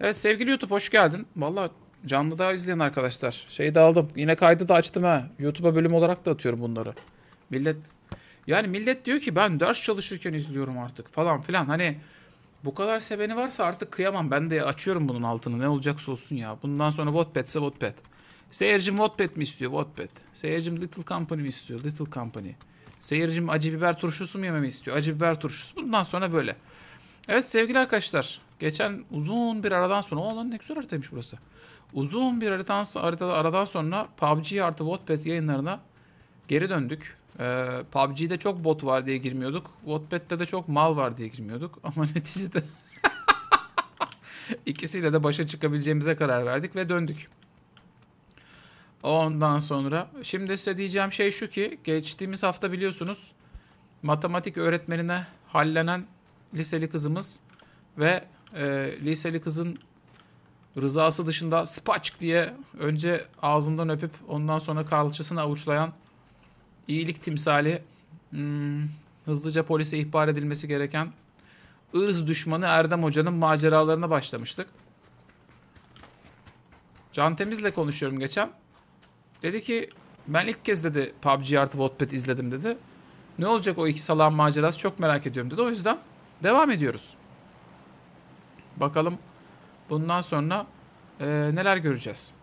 Evet sevgili YouTube hoş geldin. Valla canlı daha izleyen arkadaşlar. Şeyi de aldım. Yine kaydı da açtım ha. YouTube'a bölüm olarak da atıyorum bunları. Millet yani millet diyor ki ben ders çalışırken izliyorum artık falan filan. Hani bu kadar seveni varsa artık kıyamam. Ben de açıyorum bunun altını. Ne olacaksa olsun ya. Bundan sonra Wattpad ise Wattpad. Seyircim Wattpad mi istiyor? Wattpad. Seyircim Little Company mi istiyor? Little Company. Seyircim acı biber turşusu mu yememi istiyor? Acı biber turşusu. Bundan sonra böyle. Evet sevgili arkadaşlar. Geçen uzun bir aradan sonra... O lan ne güzel haritaymış burası. Uzun bir haritan, harita, aradan sonra PUBG artı Wattpad yayınlarına geri döndük. Ee, PUBG'de çok bot var diye girmiyorduk. Wattpad'de de çok mal var diye girmiyorduk. Ama neticede... ikisiyle de başa çıkabileceğimize karar verdik ve döndük. Ondan sonra şimdi size diyeceğim şey şu ki geçtiğimiz hafta biliyorsunuz matematik öğretmenine hallenen liseli kızımız ve e, liseli kızın rızası dışında spaçk diye önce ağzından öpüp ondan sonra kalçasını avuçlayan iyilik timsali hmm, hızlıca polise ihbar edilmesi gereken ırz düşmanı Erdem Hoca'nın maceralarına başlamıştık. Can Temiz'le konuşuyorum geçen. Dedi ki ben ilk kez dedi PUBG artı Wattpad izledim dedi. Ne olacak o iki salan macerası çok merak ediyorum dedi. O yüzden devam ediyoruz. Bakalım bundan sonra e, neler göreceğiz.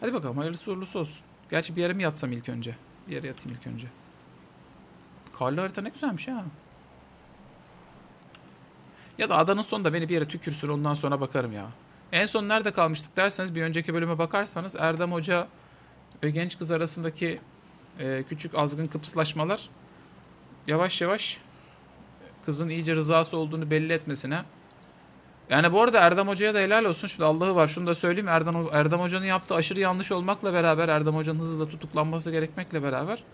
Hadi bakalım hayırlısı uğurlusu olsun. Gerçi bir yere mi yatsam ilk önce? Bir yere yatayım ilk önce. Karlı harita ne güzelmiş ha. Ya da adanın sonunda beni bir yere tükürsün ondan sonra bakarım ya. En son nerede kalmıştık derseniz bir önceki bölüme bakarsanız Erdem Hoca ve genç kız arasındaki e, küçük azgın kıpıslaşmalar yavaş yavaş Kızın iyice rızası olduğunu belli etmesine. Yani bu arada Erdem Hoca'ya da helal olsun. Şimdi Allah'ı var şunu da söyleyeyim. Erdem, Erdem Hoca'nın yaptığı aşırı yanlış olmakla beraber Erdem Hoca'nın hızla tutuklanması gerekmekle beraber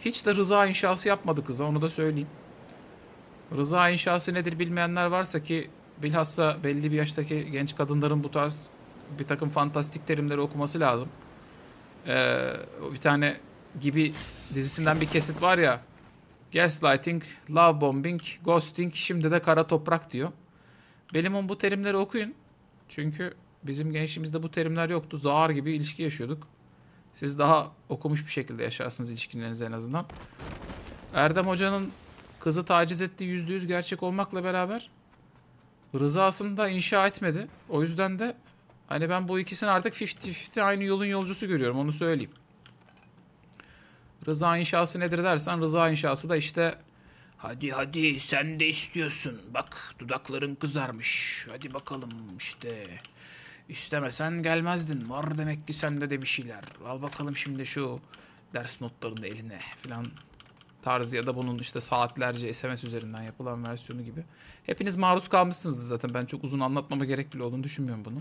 hiç de rıza inşası yapmadı kıza onu da söyleyeyim. Rıza inşası nedir bilmeyenler varsa ki bilhassa belli bir yaştaki genç kadınların bu tarz bir takım fantastik terimleri okuması lazım. Ee, bir tane gibi dizisinden bir kesit var ya gaslighting, love bombing, ghosting, şimdi de kara toprak diyor. Belimon bu terimleri okuyun. Çünkü bizim gençliğimizde bu terimler yoktu. Zahar gibi ilişki yaşıyorduk. Siz daha okumuş bir şekilde yaşarsınız ilişkileriniz en azından. Erdem Hoca'nın kızı taciz ettiği yüzde yüz gerçek olmakla beraber rızasını da inşa etmedi. O yüzden de hani ben bu ikisini artık 50-50 aynı yolun yolcusu görüyorum onu söyleyeyim. Rıza inşası nedir dersen rıza inşası da işte hadi hadi sen de istiyorsun. Bak dudakların kızarmış. Hadi bakalım işte. İstemesen gelmezdin. Var demek ki sende de bir şeyler. Al bakalım şimdi şu ders notlarını eline filan tarzı ya da bunun işte saatlerce SMS üzerinden yapılan versiyonu gibi. Hepiniz maruz kalmışsınız zaten. Ben çok uzun anlatmama gerek bile olduğunu düşünmüyorum bunu.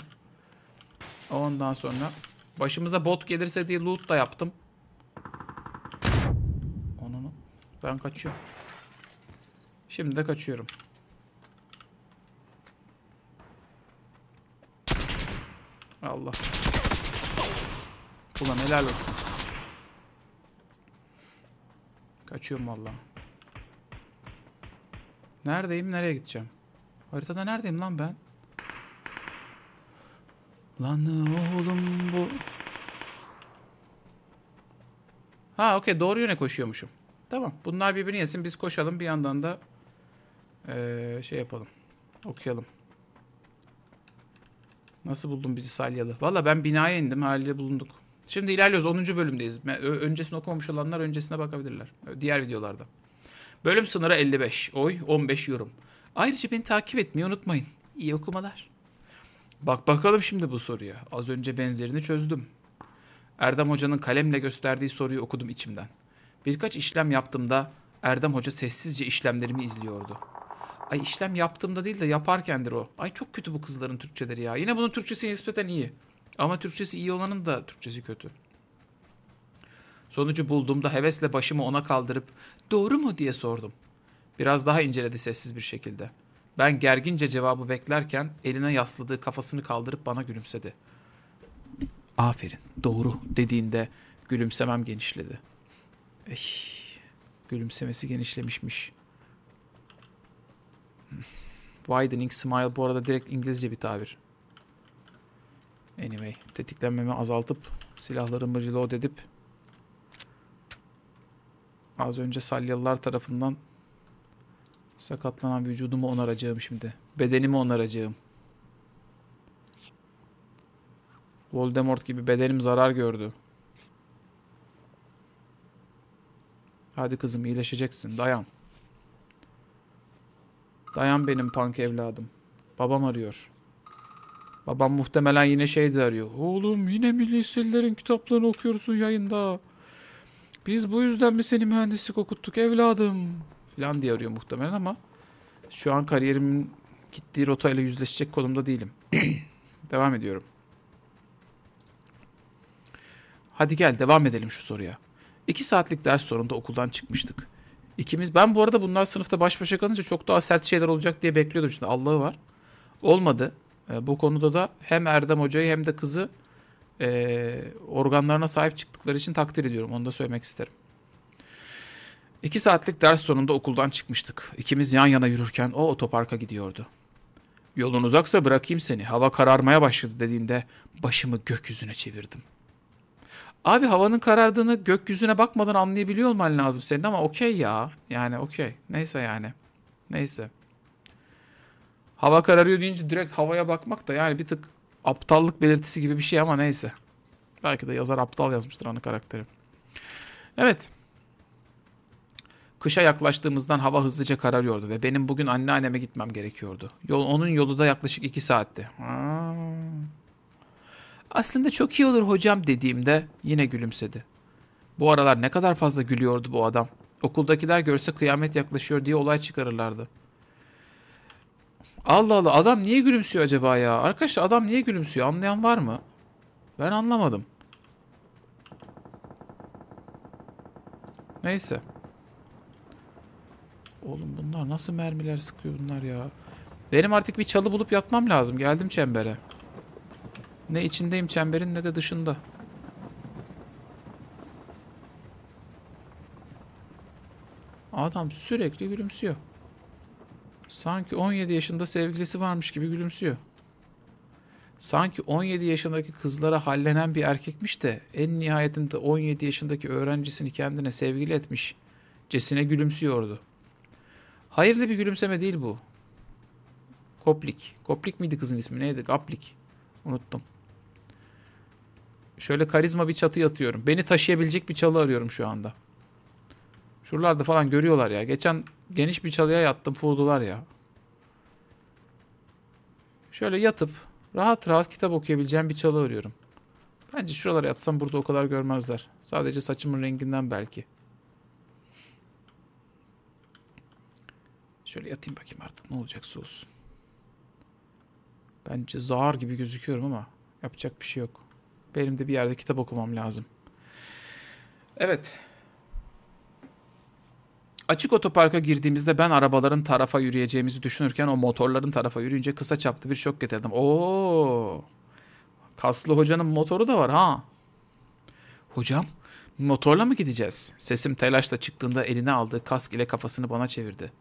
Ondan sonra başımıza bot gelirse diye loot da yaptım. Ben kaçıyorum. Şimdi de kaçıyorum. Allah. Ulan helal olsun. Kaçıyorum valla. Neredeyim? Nereye gideceğim? Haritada neredeyim lan ben? Lan oğlum bu. Ha okey doğru yöne koşuyormuşum. Tamam. Bunlar birbirini yesin. Biz koşalım. Bir yandan da ee, şey yapalım. Okuyalım. Nasıl buldun bizi Salyalı? Valla ben binaya indim. Haliyle bulunduk. Şimdi ilerliyoruz. 10. bölümdeyiz. Öncesini okumamış olanlar öncesine bakabilirler. Diğer videolarda. Bölüm sınırı 55. Oy 15 yorum. Ayrıca beni takip etmeyi unutmayın. İyi okumalar. Bak bakalım şimdi bu soruya. Az önce benzerini çözdüm. Erdem Hoca'nın kalemle gösterdiği soruyu okudum içimden. Birkaç işlem yaptığımda Erdem Hoca sessizce işlemlerimi izliyordu. Ay işlem yaptığımda değil de yaparkendir o. Ay çok kötü bu kızların Türkçeleri ya. Yine bunun Türkçesi nispeten iyi. Ama Türkçesi iyi olanın da Türkçesi kötü. Sonucu bulduğumda hevesle başımı ona kaldırıp doğru mu diye sordum. Biraz daha inceledi sessiz bir şekilde. Ben gergince cevabı beklerken eline yasladığı kafasını kaldırıp bana gülümsedi. Aferin, doğru dediğinde gülümsemem genişledi.'' Ey, gülümsemesi genişlemişmiş. Widening smile bu arada direkt İngilizce bir tabir. Anyway, tetiklenmemi azaltıp silahlarımı reload edip az önce salyalılar tarafından sakatlanan vücudumu onaracağım şimdi. Bedenimi onaracağım. Voldemort gibi bedenim zarar gördü. Hadi kızım iyileşeceksin. Dayan. Dayan benim punk evladım. Babam arıyor. Babam muhtemelen yine şey arıyor. Oğlum yine milli liselilerin kitaplarını okuyorsun yayında. Biz bu yüzden mi seni mühendislik okuttuk evladım? Falan diye arıyor muhtemelen ama şu an kariyerimin gittiği rotayla yüzleşecek konumda değilim. devam ediyorum. Hadi gel devam edelim şu soruya. İki saatlik ders sonunda okuldan çıkmıştık. İkimiz ben bu arada bunlar sınıfta baş başa kalınca çok daha sert şeyler olacak diye bekliyordum şimdi Allah'ı var. Olmadı. E, bu konuda da hem Erdem hocayı hem de kızı e, organlarına sahip çıktıkları için takdir ediyorum. Onu da söylemek isterim. İki saatlik ders sonunda okuldan çıkmıştık. İkimiz yan yana yürürken o otoparka gidiyordu. Yolun uzaksa bırakayım seni. Hava kararmaya başladı dediğinde başımı gökyüzüne çevirdim. Abi havanın karardığını gökyüzüne bakmadan anlayabiliyor olman lazım senin ama okey ya. Yani okey. Neyse yani. Neyse. Hava kararıyor deyince direkt havaya bakmak da yani bir tık aptallık belirtisi gibi bir şey ama neyse. Belki de yazar aptal yazmıştır anı karakteri. Evet. Kışa yaklaştığımızdan hava hızlıca kararıyordu ve benim bugün anneanneme gitmem gerekiyordu. Yol, onun yolu da yaklaşık iki saatti. Ha. Aslında çok iyi olur hocam dediğimde yine gülümsedi. Bu aralar ne kadar fazla gülüyordu bu adam. Okuldakiler görse kıyamet yaklaşıyor diye olay çıkarırlardı. Allah Allah adam niye gülümsüyor acaba ya? Arkadaşlar adam niye gülümsüyor anlayan var mı? Ben anlamadım. Neyse. Oğlum bunlar nasıl mermiler sıkıyor bunlar ya? Benim artık bir çalı bulup yatmam lazım. Geldim çembere. Ne içindeyim çemberin ne de dışında. Adam sürekli gülümsüyor. Sanki 17 yaşında sevgilisi varmış gibi gülümsüyor. Sanki 17 yaşındaki kızlara hallenen bir erkekmiş de en nihayetinde 17 yaşındaki öğrencisini kendine sevgili etmiş cesine gülümsüyordu. Hayırlı bir gülümseme değil bu. Koplik. Koplik miydi kızın ismi neydi? Gaplik. Unuttum. Şöyle karizma bir çatı yatıyorum. Beni taşıyabilecek bir çalı arıyorum şu anda. Şuralarda falan görüyorlar ya. Geçen geniş bir çalıya yattım. furdular ya. Şöyle yatıp rahat rahat kitap okuyabileceğim bir çalı arıyorum. Bence şuralara yatsam burada o kadar görmezler. Sadece saçımın renginden belki. Şöyle yatayım bakayım artık ne olacaksa olsun. Bence zar gibi gözüküyorum ama yapacak bir şey yok. Benim de bir yerde kitap okumam lazım. Evet. Açık otoparka girdiğimizde ben arabaların tarafa yürüyeceğimizi düşünürken o motorların tarafa yürüyünce kısa çaplı bir şok getirdim. Oo! Kaslı hocanın motoru da var ha. Hocam, motorla mı gideceğiz? Sesim telaşla çıktığında eline aldığı kask ile kafasını bana çevirdi.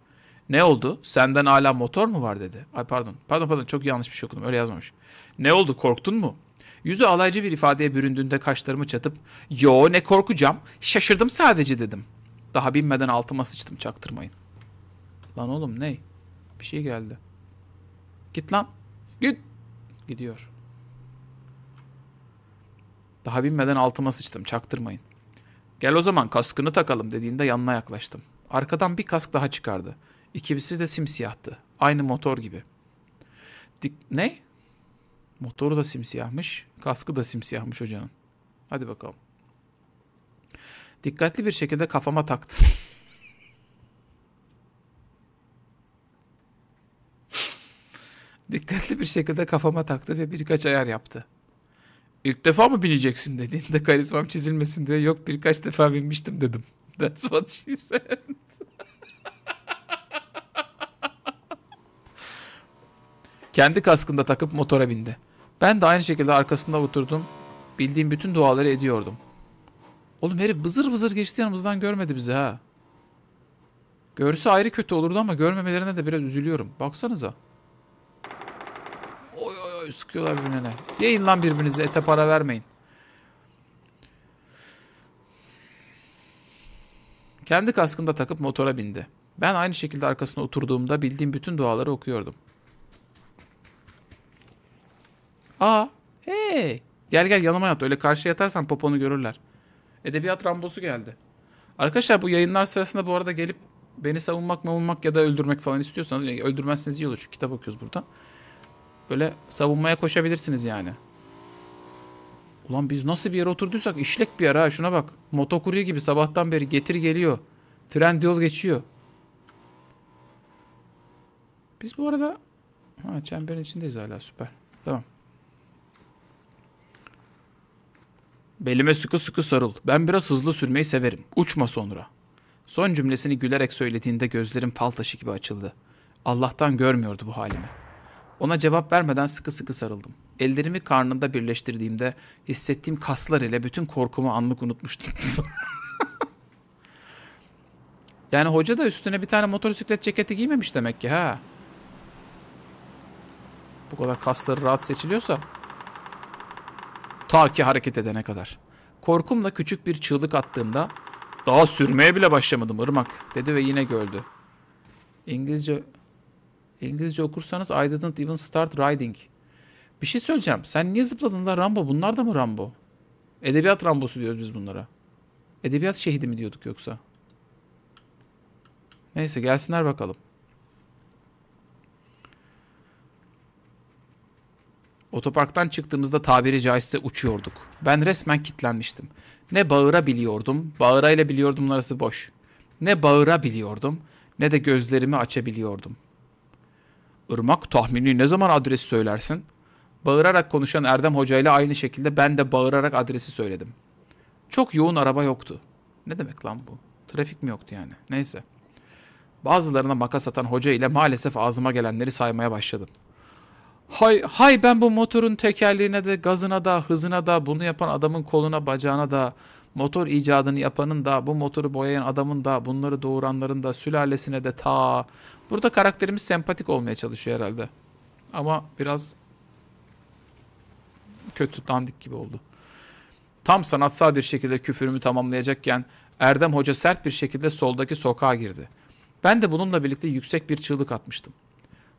Ne oldu? Senden hala motor mu var dedi. Ay pardon. Pardon pardon çok yanlış bir şey okudum. Öyle yazmamış. Ne oldu? Korktun mu? Yüzü alaycı bir ifadeye büründüğünde kaşlarımı çatıp ''Yo ne korkacağım, şaşırdım sadece'' dedim. Daha binmeden altıma sıçtım çaktırmayın. Lan oğlum ney? Bir şey geldi. Git lan. Git. Gidiyor. Daha binmeden altıma sıçtım çaktırmayın. Gel o zaman kaskını takalım dediğinde yanına yaklaştım. Arkadan bir kask daha çıkardı. İkisi de simsiyahtı. Aynı motor gibi. Dik ne? Motoru da simsiyahmış. Kaskı da simsiyahmış hocanın. Hadi bakalım. Dikkatli bir şekilde kafama taktı. Dikkatli bir şekilde kafama taktı ve birkaç ayar yaptı. İlk defa mı bineceksin dediğinde karizmam çizilmesin diye yok birkaç defa binmiştim dedim. That's what she said. Kendi kaskında takıp motora bindi. Ben de aynı şekilde arkasında oturdum. Bildiğim bütün duaları ediyordum. Oğlum herif bızır bızır geçti yanımızdan görmedi bizi ha. Görse ayrı kötü olurdu ama görmemelerine de biraz üzülüyorum. Baksanıza. Oy oy oy sıkıyorlar birbirine. Yayın lan birbirinize ete para vermeyin. Kendi kaskında takıp motora bindi. Ben aynı şekilde arkasına oturduğumda bildiğim bütün duaları okuyordum. Aa. Hey. Gel gel yanıma yat. Öyle karşıya yatarsan poponu görürler. Edebiyat Rambosu geldi. Arkadaşlar bu yayınlar sırasında bu arada gelip beni savunmak mavunmak ya da öldürmek falan istiyorsanız öldürmezseniz iyi olur. Çünkü kitap okuyoruz burada. Böyle savunmaya koşabilirsiniz yani. Ulan biz nasıl bir yere oturduysak işlek bir yer ha şuna bak. Motokurye gibi sabahtan beri getir geliyor. Tren yol geçiyor. Biz bu arada ha, çemberin içindeyiz hala süper. Tamam. Belime sıkı sıkı sarıl. Ben biraz hızlı sürmeyi severim. Uçma sonra. Son cümlesini gülerek söylediğinde gözlerim fal taşı gibi açıldı. Allah'tan görmüyordu bu halimi. Ona cevap vermeden sıkı sıkı sarıldım. Ellerimi karnında birleştirdiğimde hissettiğim kaslar ile bütün korkumu anlık unutmuştum. yani hoca da üstüne bir tane motosiklet ceketi giymemiş demek ki ha. Bu kadar kasları rahat seçiliyorsa Ta ki hareket edene kadar. Korkumla küçük bir çığlık attığımda daha sürmeye bile başlamadım ırmak dedi ve yine göldü. İngilizce İngilizce okursanız I didn't even start riding. Bir şey söyleyeceğim. Sen niye zıpladın da Rambo? Bunlar da mı Rambo? Edebiyat Rambosu diyoruz biz bunlara. Edebiyat şehidi mi diyorduk yoksa? Neyse gelsinler bakalım. Otoparktan çıktığımızda tabiri caizse uçuyorduk. Ben resmen kitlenmiştim. Ne bağırabiliyordum, bağırayla biliyordum arası boş. Ne bağırabiliyordum ne de gözlerimi açabiliyordum. Irmak tahmini ne zaman adresi söylersin? Bağırarak konuşan Erdem Hoca ile aynı şekilde ben de bağırarak adresi söyledim. Çok yoğun araba yoktu. Ne demek lan bu? Trafik mi yoktu yani? Neyse. Bazılarına makas atan hoca ile maalesef ağzıma gelenleri saymaya başladım. Hay, hay ben bu motorun tekerliğine de, gazına da, hızına da, bunu yapan adamın koluna, bacağına da, motor icadını yapanın da, bu motoru boyayan adamın da, bunları doğuranların da, sülalesine de ta. Burada karakterimiz sempatik olmaya çalışıyor herhalde. Ama biraz kötü dandik gibi oldu. Tam sanatsal bir şekilde küfürümü tamamlayacakken Erdem Hoca sert bir şekilde soldaki sokağa girdi. Ben de bununla birlikte yüksek bir çığlık atmıştım.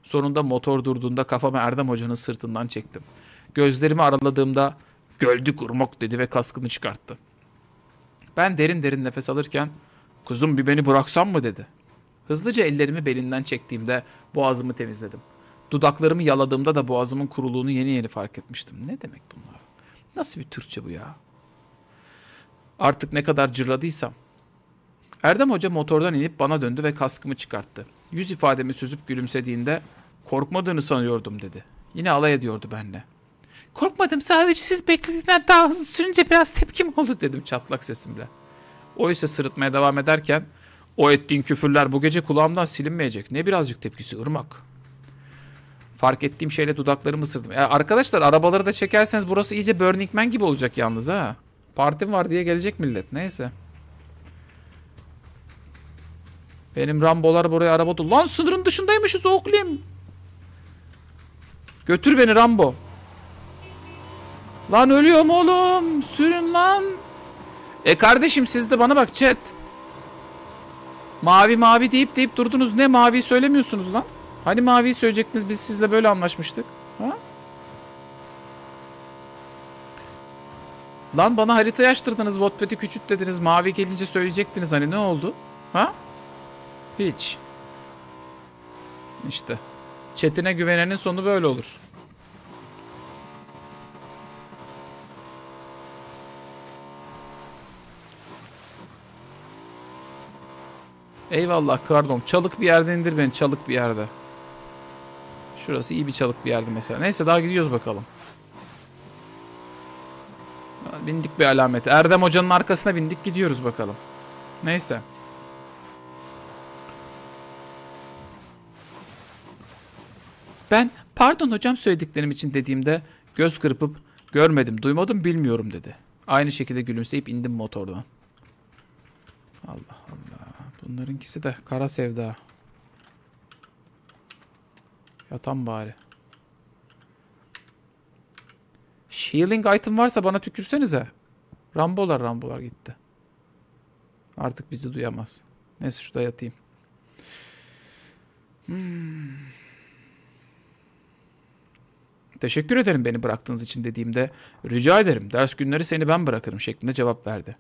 Sonunda motor durduğunda kafamı Erdem Hoca'nın sırtından çektim. Gözlerimi araladığımda göldü urmok dedi ve kaskını çıkarttı. Ben derin derin nefes alırken kızım bir beni bıraksan mı dedi. Hızlıca ellerimi belinden çektiğimde boğazımı temizledim. Dudaklarımı yaladığımda da boğazımın kuruluğunu yeni yeni fark etmiştim. Ne demek bunlar? Nasıl bir Türkçe bu ya? Artık ne kadar cırladıysam. Erdem Hoca motordan inip bana döndü ve kaskımı çıkarttı. Yüz ifademi süzüp gülümsediğinde korkmadığını sanıyordum dedi. Yine alay ediyordu benimle. Korkmadım sadece siz beklediğimden daha hızlı sürünce biraz tepkim oldu dedim çatlak sesimle. O ise sırıtmaya devam ederken o ettiğin küfürler bu gece kulağımdan silinmeyecek. Ne birazcık tepkisi ırmak. Fark ettiğim şeyle dudaklarımı ısırdım. E, arkadaşlar arabaları da çekerseniz burası iyice Burning Man gibi olacak yalnız ha. Partim var diye gelecek millet. Neyse. Benim Rambolar buraya araba dolu. Lan sınırın dışındaymışız oğlum. Götür beni Rambo. Lan ölüyorum oğlum. Sürün lan. E kardeşim siz de bana bak chat. Mavi mavi deyip deyip durdunuz. Ne mavi söylemiyorsunuz lan? Hani mavi söyleyecektiniz biz sizle böyle anlaşmıştık. Ha? Lan bana haritayı açtırdınız. Wattpad'i küçült dediniz. Mavi gelince söyleyecektiniz hani ne oldu? Ha? Hiç. İşte. Çetine güvenenin sonu böyle olur. Eyvallah kardom. Çalık bir yerde indir beni. Çalık bir yerde. Şurası iyi bir çalık bir yerde mesela. Neyse daha gidiyoruz bakalım. Bindik bir alamet. Erdem hocanın arkasına bindik gidiyoruz bakalım. Neyse. Ben pardon hocam söylediklerim için dediğimde göz kırpıp görmedim, duymadım, bilmiyorum dedi. Aynı şekilde gülümseyip indim motordan. Allah Allah. Bunlarınkisi de kara sevda. Yatan bari. Shielding item varsa bana tükürsenize. Rambolar rambolar gitti. Artık bizi duyamaz. Neyse şurada yatayım. Hmm. Teşekkür ederim beni bıraktığınız için dediğimde rica ederim ders günleri seni ben bırakırım şeklinde cevap verdi.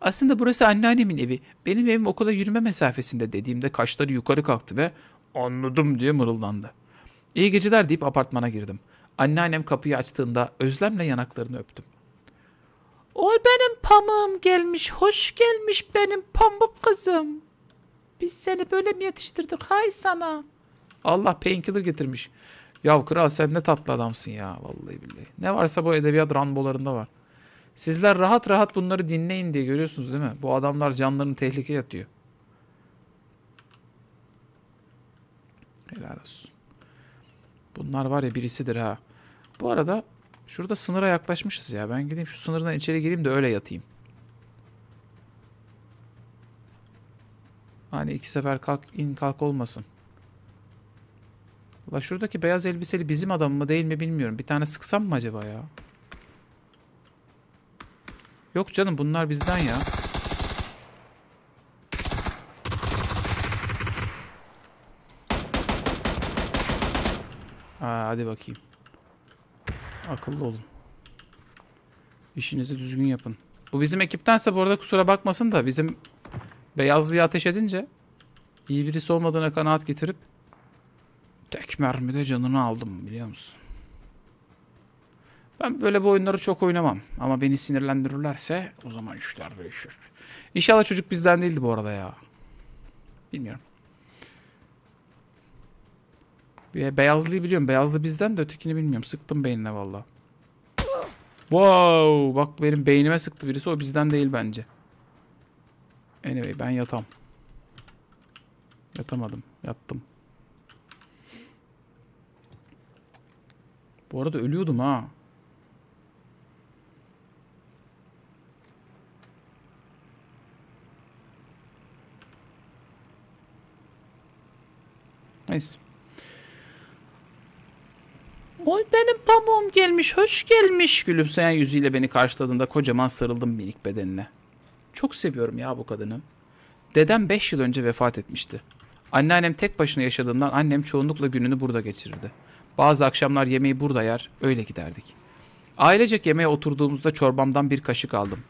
Aslında burası anneannemin evi. Benim evim okula yürüme mesafesinde dediğimde kaşları yukarı kalktı ve anladım diye mırıldandı. İyi geceler deyip apartmana girdim. Anneannem kapıyı açtığında özlemle yanaklarını öptüm. O benim pamuğum gelmiş, hoş gelmiş benim pamuk kızım. Biz seni böyle mi yetiştirdik hay sana? Allah painkiller getirmiş. Ya kral sen ne tatlı adamsın ya vallahi billahi. Ne varsa bu edebiyat ranbolarında var. Sizler rahat rahat bunları dinleyin diye görüyorsunuz değil mi? Bu adamlar canlarını tehlikeye atıyor. Helal olsun. Bunlar var ya birisidir ha. Bu arada şurada sınıra yaklaşmışız ya. Ben gideyim şu sınırdan içeri gireyim de öyle yatayım. Hani iki sefer kalk in kalk olmasın. La şuradaki beyaz elbiseli bizim adam mı değil mi bilmiyorum. Bir tane sıksam mı acaba ya? Yok canım bunlar bizden ya. Aa, hadi bakayım. Akıllı olun. İşinizi düzgün yapın. Bu bizim ekiptense bu arada kusura bakmasın da bizim beyazlıyı ateş edince iyi birisi olmadığına kanaat getirip Tek mermide canını aldım biliyor musun? Ben böyle bu oyunları çok oynamam. Ama beni sinirlendirirlerse o zaman işler değişir. İnşallah çocuk bizden değildi bu arada ya. Bilmiyorum. Beyazlıyı biliyorum. Beyazlı bizden de ötekini bilmiyorum. Sıktım beynine valla. Wow. Bak benim beynime sıktı birisi. O bizden değil bence. Anyway ben yatam. Yatamadım. Yattım. Bu arada ölüyordum ha. Neyse. Oy benim pamuğum gelmiş, hoş gelmiş. Gülümseyen yüzüyle beni karşıladığında kocaman sarıldım minik bedenine. Çok seviyorum ya bu kadını. Dedem 5 yıl önce vefat etmişti. Anneannem tek başına yaşadığından annem çoğunlukla gününü burada geçirirdi. Bazı akşamlar yemeği burada yer, öyle giderdik. Ailecek yemeğe oturduğumuzda çorbamdan bir kaşık aldım.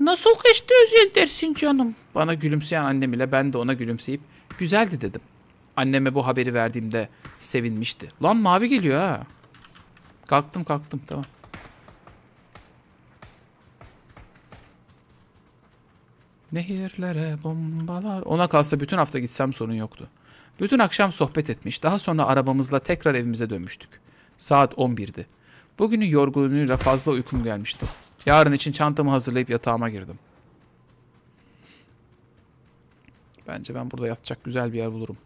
Nasıl kaçtı özel dersin canım? Bana gülümseyen annem ile ben de ona gülümseyip güzeldi dedim. Anneme bu haberi verdiğimde sevinmişti. Lan mavi geliyor ha. Kalktım kalktım tamam. Nehirlere bombalar. Ona kalsa bütün hafta gitsem sorun yoktu. Bütün akşam sohbet etmiş, daha sonra arabamızla tekrar evimize dönmüştük. Saat 11'di. Bugünün yorgunluğuyla fazla uykum gelmişti. Yarın için çantamı hazırlayıp yatağıma girdim. Bence ben burada yatacak güzel bir yer bulurum.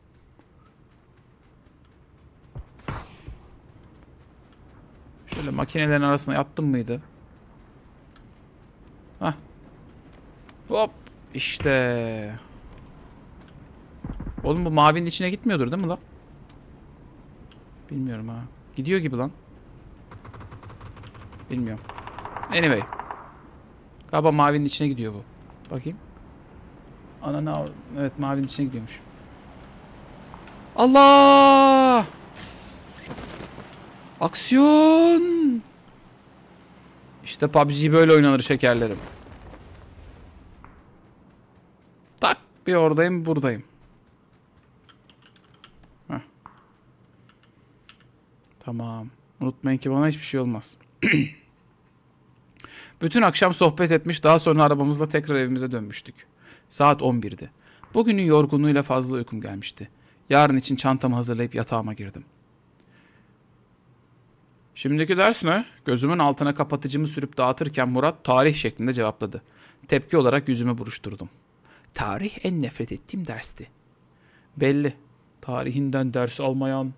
Şöyle makinelerin arasına yattım mıydı? Hah. Hop. İşte. Oğlum bu mavinin içine gitmiyordur değil mi lan? Bilmiyorum ha. Gidiyor gibi lan. Bilmiyorum. Anyway. Galiba mavinin içine gidiyor bu. Bakayım. Ana ne? evet mavinin içine gidiyormuş. Allah! Aksiyon! İşte PUBG böyle oynanır şekerlerim. Tak bir oradayım buradayım. Tamam. Unutmayın ki bana hiçbir şey olmaz. Bütün akşam sohbet etmiş daha sonra arabamızla tekrar evimize dönmüştük. Saat 11'di. Bugünün yorgunluğuyla fazla uykum gelmişti. Yarın için çantamı hazırlayıp yatağıma girdim. Şimdiki ders ne? Gözümün altına kapatıcımı sürüp dağıtırken Murat tarih şeklinde cevapladı. Tepki olarak yüzümü buruşturdum. Tarih en nefret ettiğim dersti. Belli. Tarihinden ders almayan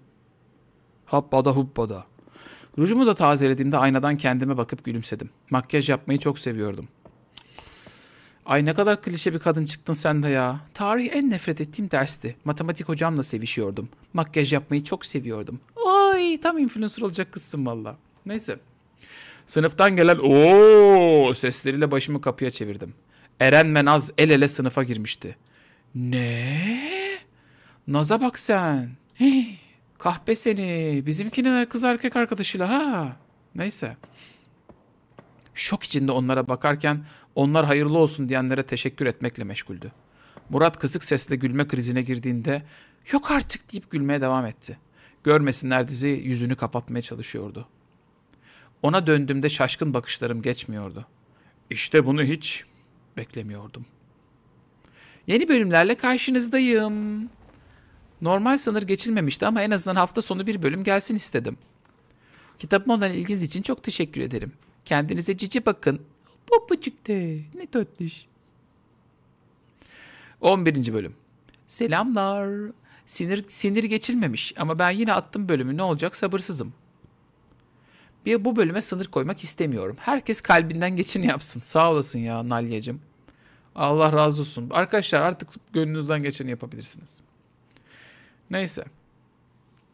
Habbada hubbada. Rujumu da tazelediğimde aynadan kendime bakıp gülümsedim. Makyaj yapmayı çok seviyordum. Ay ne kadar klişe bir kadın çıktın sen de ya. Tarih en nefret ettiğim dersti. Matematik hocamla sevişiyordum. Makyaj yapmayı çok seviyordum. Ay tam influencer olacak kızsın valla. Neyse. Sınıftan gelen ooo sesleriyle başımı kapıya çevirdim. Eren Menaz el ele sınıfa girmişti. Ne? Naz'a bak sen. Hii. Kahpe seni. Bizimkinin kız erkek arkadaşıyla ha. Neyse. Şok içinde onlara bakarken onlar hayırlı olsun diyenlere teşekkür etmekle meşguldü. Murat kısık sesle gülme krizine girdiğinde yok artık deyip gülmeye devam etti. Görmesinler dizi yüzünü kapatmaya çalışıyordu. Ona döndüğümde şaşkın bakışlarım geçmiyordu. İşte bunu hiç beklemiyordum. Yeni bölümlerle karşınızdayım. Normal sınır geçilmemişti ama en azından hafta sonu bir bölüm gelsin istedim. Kitabıma olan ilginiz için çok teşekkür ederim. Kendinize cici bakın. Babacık çıktı ne tatlış. 11. bölüm. Selamlar. Sinir, sinir geçilmemiş ama ben yine attım bölümü ne olacak sabırsızım. Bir bu bölüme sınır koymak istemiyorum. Herkes kalbinden geçeni yapsın. Sağ olasın ya Nalyacığım. Allah razı olsun. Arkadaşlar artık gönlünüzden geçeni yapabilirsiniz. Neyse.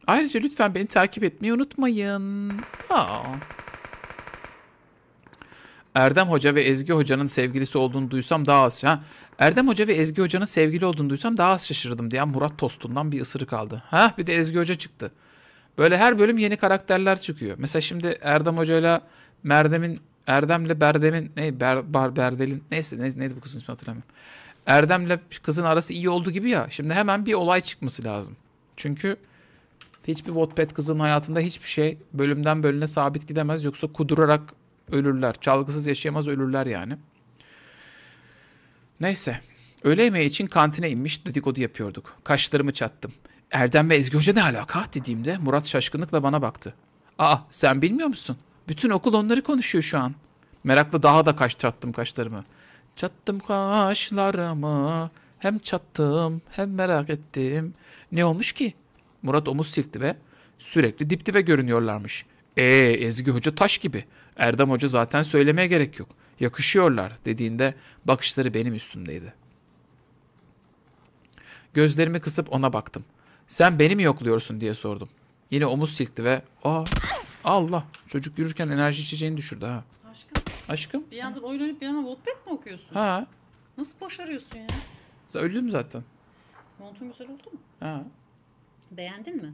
Ayrıca lütfen beni takip etmeyi unutmayın. Aa. Erdem Hoca ve Ezgi Hoca'nın sevgilisi olduğunu duysam daha az... Ha? Erdem Hoca ve Ezgi Hoca'nın sevgili olduğunu duysam daha az şaşırdım diyen Murat Tostun'dan bir ısırık aldı. Ha bir de Ezgi Hoca çıktı. Böyle her bölüm yeni karakterler çıkıyor. Mesela şimdi Erdem Hoca ile Merdem'in Erdem'le Berdem'in ne Ber, Bar Berdel'in neyse ne, neydi bu kızın ismi hatırlamıyorum. Erdem'le kızın arası iyi oldu gibi ya. Şimdi hemen bir olay çıkması lazım. Çünkü hiçbir Wattpad kızın hayatında hiçbir şey bölümden bölüne sabit gidemez. Yoksa kudurarak ölürler. Çalgısız yaşayamaz ölürler yani. Neyse. Öğle yemeği için kantine inmiş dedikodu yapıyorduk. Kaşlarımı çattım. Erdem ve Ezgi Hoca ne alaka dediğimde Murat şaşkınlıkla bana baktı. Aa sen bilmiyor musun? Bütün okul onları konuşuyor şu an. Merakla daha da kaş çattım kaşlarımı. Çattım kaşlarımı. Hem çattım hem merak ettim. Ne olmuş ki? Murat omuz silkti ve sürekli dip dibe görünüyorlarmış. Ee Ezgi Hoca taş gibi. Erdem Hoca zaten söylemeye gerek yok. Yakışıyorlar dediğinde bakışları benim üstümdeydi. Gözlerimi kısıp ona baktım. Sen beni mi yokluyorsun diye sordum. Yine omuz silkti ve aa Allah çocuk yürürken enerji içeceğini düşürdü ha. Aşkım. Aşkım. Bir yandan oyun oynayıp bir yandan Wattpad mi okuyorsun? Ha. Nasıl başarıyorsun ya? Öldüm zaten. Montun güzel oldu mu? Ha. Beğendin mi?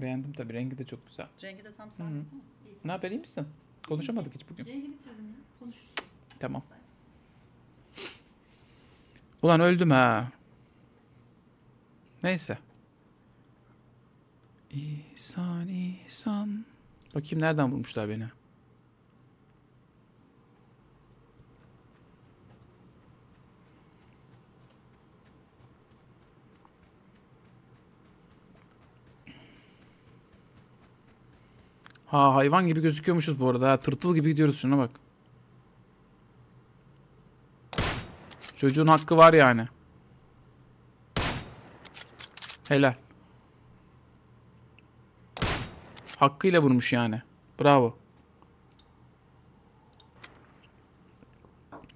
Beğendim tabi Rengi de çok güzel. Rengi de tam sahne değil mi? İyi, Ne haber iyi misin? Konuşamadık hiç bugün. Rengi bitirdim ya. Konuşuruz. Tamam. Ulan öldüm ha. Neyse. İhsan, İhsan. Bakayım nereden vurmuşlar beni. Ha hayvan gibi gözüküyormuşuz bu arada. Ha, tırtıl gibi gidiyoruz şuna bak. Çocuğun hakkı var yani. Helal. Hakkıyla vurmuş yani. Bravo.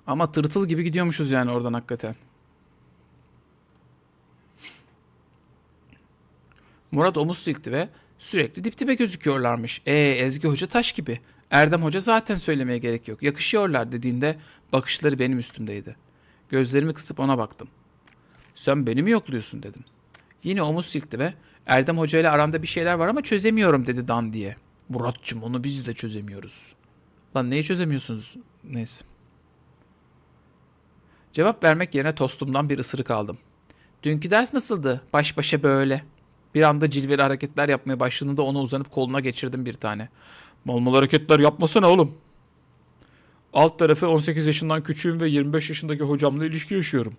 Ama tırtıl gibi gidiyormuşuz yani oradan hakikaten. Murat omuz silkti ve Sürekli dip dibe gözüküyorlarmış. Ee Ezgi Hoca taş gibi. Erdem Hoca zaten söylemeye gerek yok. Yakışıyorlar dediğinde bakışları benim üstümdeydi. Gözlerimi kısıp ona baktım. Sen beni mi yokluyorsun dedim. Yine omuz silkti ve Erdem Hoca ile aramda bir şeyler var ama çözemiyorum dedi Dan diye. Muratçım onu biz de çözemiyoruz. Lan neyi çözemiyorsunuz? Neyse. Cevap vermek yerine tostumdan bir ısırık aldım. Dünkü ders nasıldı? Baş başa böyle.'' Bir anda cilveli hareketler yapmaya başladığında ona uzanıp koluna geçirdim bir tane. Mal mal hareketler yapmasana oğlum. Alt tarafı 18 yaşından küçüğüm ve 25 yaşındaki hocamla ilişki yaşıyorum.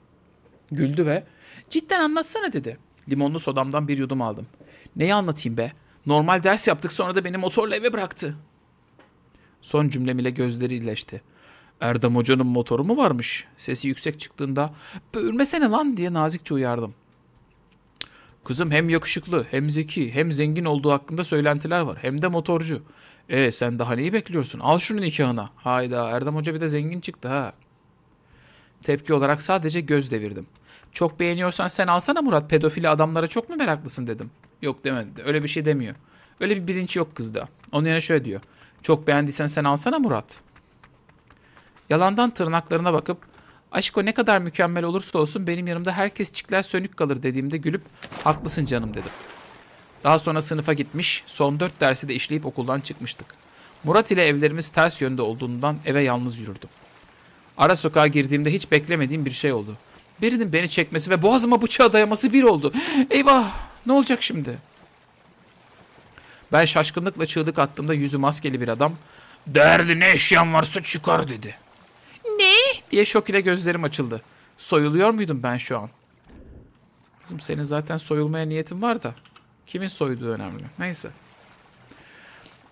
Güldü ve cidden anlatsana dedi. Limonlu sodamdan bir yudum aldım. Neyi anlatayım be? Normal ders yaptık sonra da beni motorla eve bıraktı. Son cümlemiyle gözleri iyileşti. Erdem hocanın motoru mu varmış? Sesi yüksek çıktığında bölmesene lan diye nazikçe uyardım. Kızım hem yakışıklı, hem zeki, hem zengin olduğu hakkında söylentiler var. Hem de motorcu. E sen daha neyi bekliyorsun? Al şunu nikahına. Hayda Erdem Hoca bir de zengin çıktı ha. Tepki olarak sadece göz devirdim. Çok beğeniyorsan sen alsana Murat. Pedofili adamlara çok mu meraklısın dedim. Yok demedi. Öyle bir şey demiyor. Öyle bir bilinç yok kızda. Onun yerine şöyle diyor. Çok beğendiysen sen alsana Murat. Yalandan tırnaklarına bakıp Aşko ne kadar mükemmel olursa olsun benim yanımda herkes çikler sönük kalır dediğimde gülüp haklısın canım dedim. Daha sonra sınıfa gitmiş, son dört dersi de işleyip okuldan çıkmıştık. Murat ile evlerimiz ters yönde olduğundan eve yalnız yürürdüm. Ara sokağa girdiğimde hiç beklemediğim bir şey oldu. Birinin beni çekmesi ve boğazıma bıçağı dayaması bir oldu. Eyvah! Ne olacak şimdi? Ben şaşkınlıkla çığlık attığımda yüzü maskeli bir adam, ''Derdi ne eşyan varsa çıkar'' dedi diye şok ile gözlerim açıldı. Soyuluyor muydum ben şu an? Kızım senin zaten soyulmaya niyetin var da. Kimin soyduğu önemli. Neyse.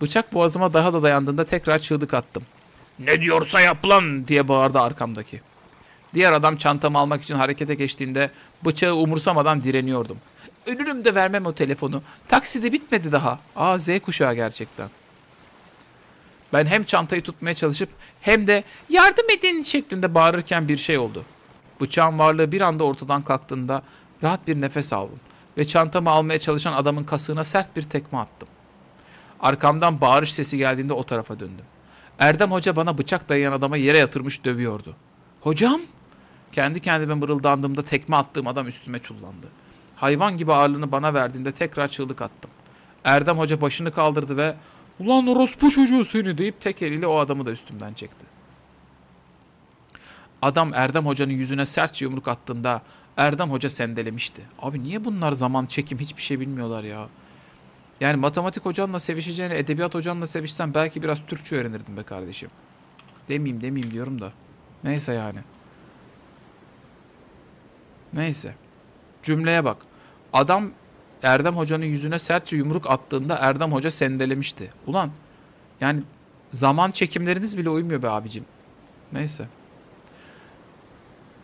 Bıçak boğazıma daha da dayandığında tekrar çığlık attım. Ne diyorsa yap lan diye bağırdı arkamdaki. Diğer adam çantamı almak için harekete geçtiğinde bıçağı umursamadan direniyordum. Ölürüm de vermem o telefonu. Takside bitmedi daha. Aa Z kuşağı gerçekten.'' Ben hem çantayı tutmaya çalışıp hem de yardım edin şeklinde bağırırken bir şey oldu. Bıçağın varlığı bir anda ortadan kalktığında rahat bir nefes aldım ve çantamı almaya çalışan adamın kasığına sert bir tekme attım. Arkamdan bağırış sesi geldiğinde o tarafa döndüm. Erdem Hoca bana bıçak dayayan adama yere yatırmış dövüyordu. Hocam! Kendi kendime mırıldandığımda tekme attığım adam üstüme çullandı. Hayvan gibi ağırlığını bana verdiğinde tekrar çığlık attım. Erdem Hoca başını kaldırdı ve Ulan Rospu çocuğu seni deyip tek eliyle o adamı da üstümden çekti. Adam Erdem Hoca'nın yüzüne sertçe yumruk attığında Erdem Hoca sendelemişti. Abi niye bunlar zaman çekim hiçbir şey bilmiyorlar ya. Yani matematik hocanla sevişeceğine edebiyat hocanla sevişsen belki biraz Türkçe öğrenirdim be kardeşim. Demeyeyim demeyeyim diyorum da. Neyse yani. Neyse. Cümleye bak. Adam Erdem Hoca'nın yüzüne sertçe yumruk attığında Erdem Hoca sendelemişti. Ulan yani zaman çekimleriniz bile uymuyor be abicim. Neyse.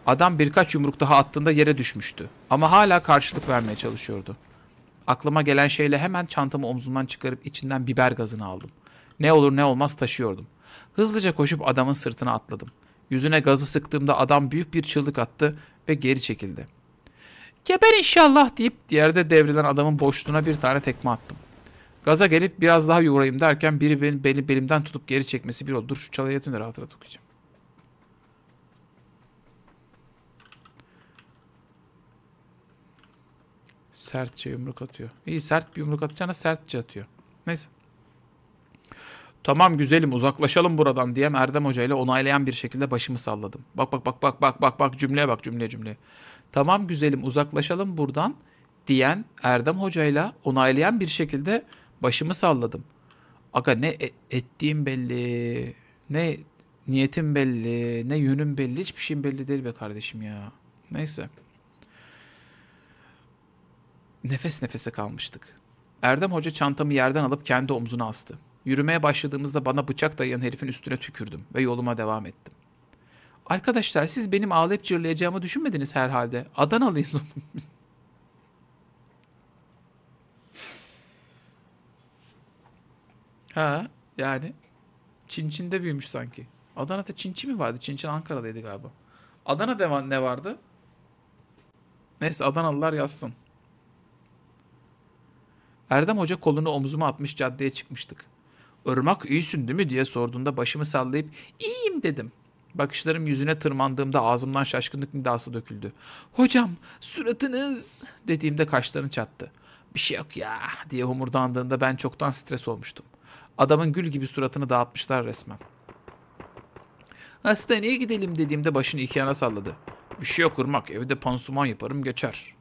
Adam birkaç yumruk daha attığında yere düşmüştü. Ama hala karşılık vermeye çalışıyordu. Aklıma gelen şeyle hemen çantamı omzumdan çıkarıp içinden biber gazını aldım. Ne olur ne olmaz taşıyordum. Hızlıca koşup adamın sırtına atladım. Yüzüne gazı sıktığımda adam büyük bir çığlık attı ve geri çekildi.'' Geber inşallah deyip yerde devrilen adamın boşluğuna bir tane tekme attım. Gaza gelip biraz daha yuvarayım derken biri beni, beni belimden tutup geri çekmesi bir oldu. Dur şu çalayı yatayım da rahat rahat okuyacağım. Sertçe yumruk atıyor. İyi sert bir yumruk atacağına sertçe atıyor. Neyse. Tamam güzelim uzaklaşalım buradan diye Erdem Hoca ile onaylayan bir şekilde başımı salladım. Bak bak bak bak bak bak bak cümleye bak cümleye cümleye tamam güzelim uzaklaşalım buradan diyen Erdem Hoca'yla onaylayan bir şekilde başımı salladım. Aga ne e, ettiğim belli, ne niyetim belli, ne yönüm belli, hiçbir şeyim belli değil be kardeşim ya. Neyse. Nefes nefese kalmıştık. Erdem Hoca çantamı yerden alıp kendi omzuna astı. Yürümeye başladığımızda bana bıçak dayayan herifin üstüne tükürdüm ve yoluma devam ettim. Arkadaşlar siz benim ağlayıp cırlayacağımı düşünmediniz herhalde. Adanalıyız oğlum biz. Ha yani Çin Çin'de büyümüş sanki. Adana'da Çinçi mi vardı? Çinçin Ankara'daydı galiba. Adana'da ne vardı? Neyse Adanalılar yazsın. Erdem Hoca kolunu omzuma atmış caddeye çıkmıştık. Irmak iyisin değil mi diye sorduğunda başımı sallayıp iyiyim dedim. Bakışlarım yüzüne tırmandığımda ağzımdan şaşkınlık nidası döküldü. Hocam suratınız dediğimde kaşlarını çattı. Bir şey yok ya diye humurdandığında ben çoktan stres olmuştum. Adamın gül gibi suratını dağıtmışlar resmen. Hastaneye gidelim dediğimde başını iki yana salladı. Bir şey yok kurmak evde pansuman yaparım geçer.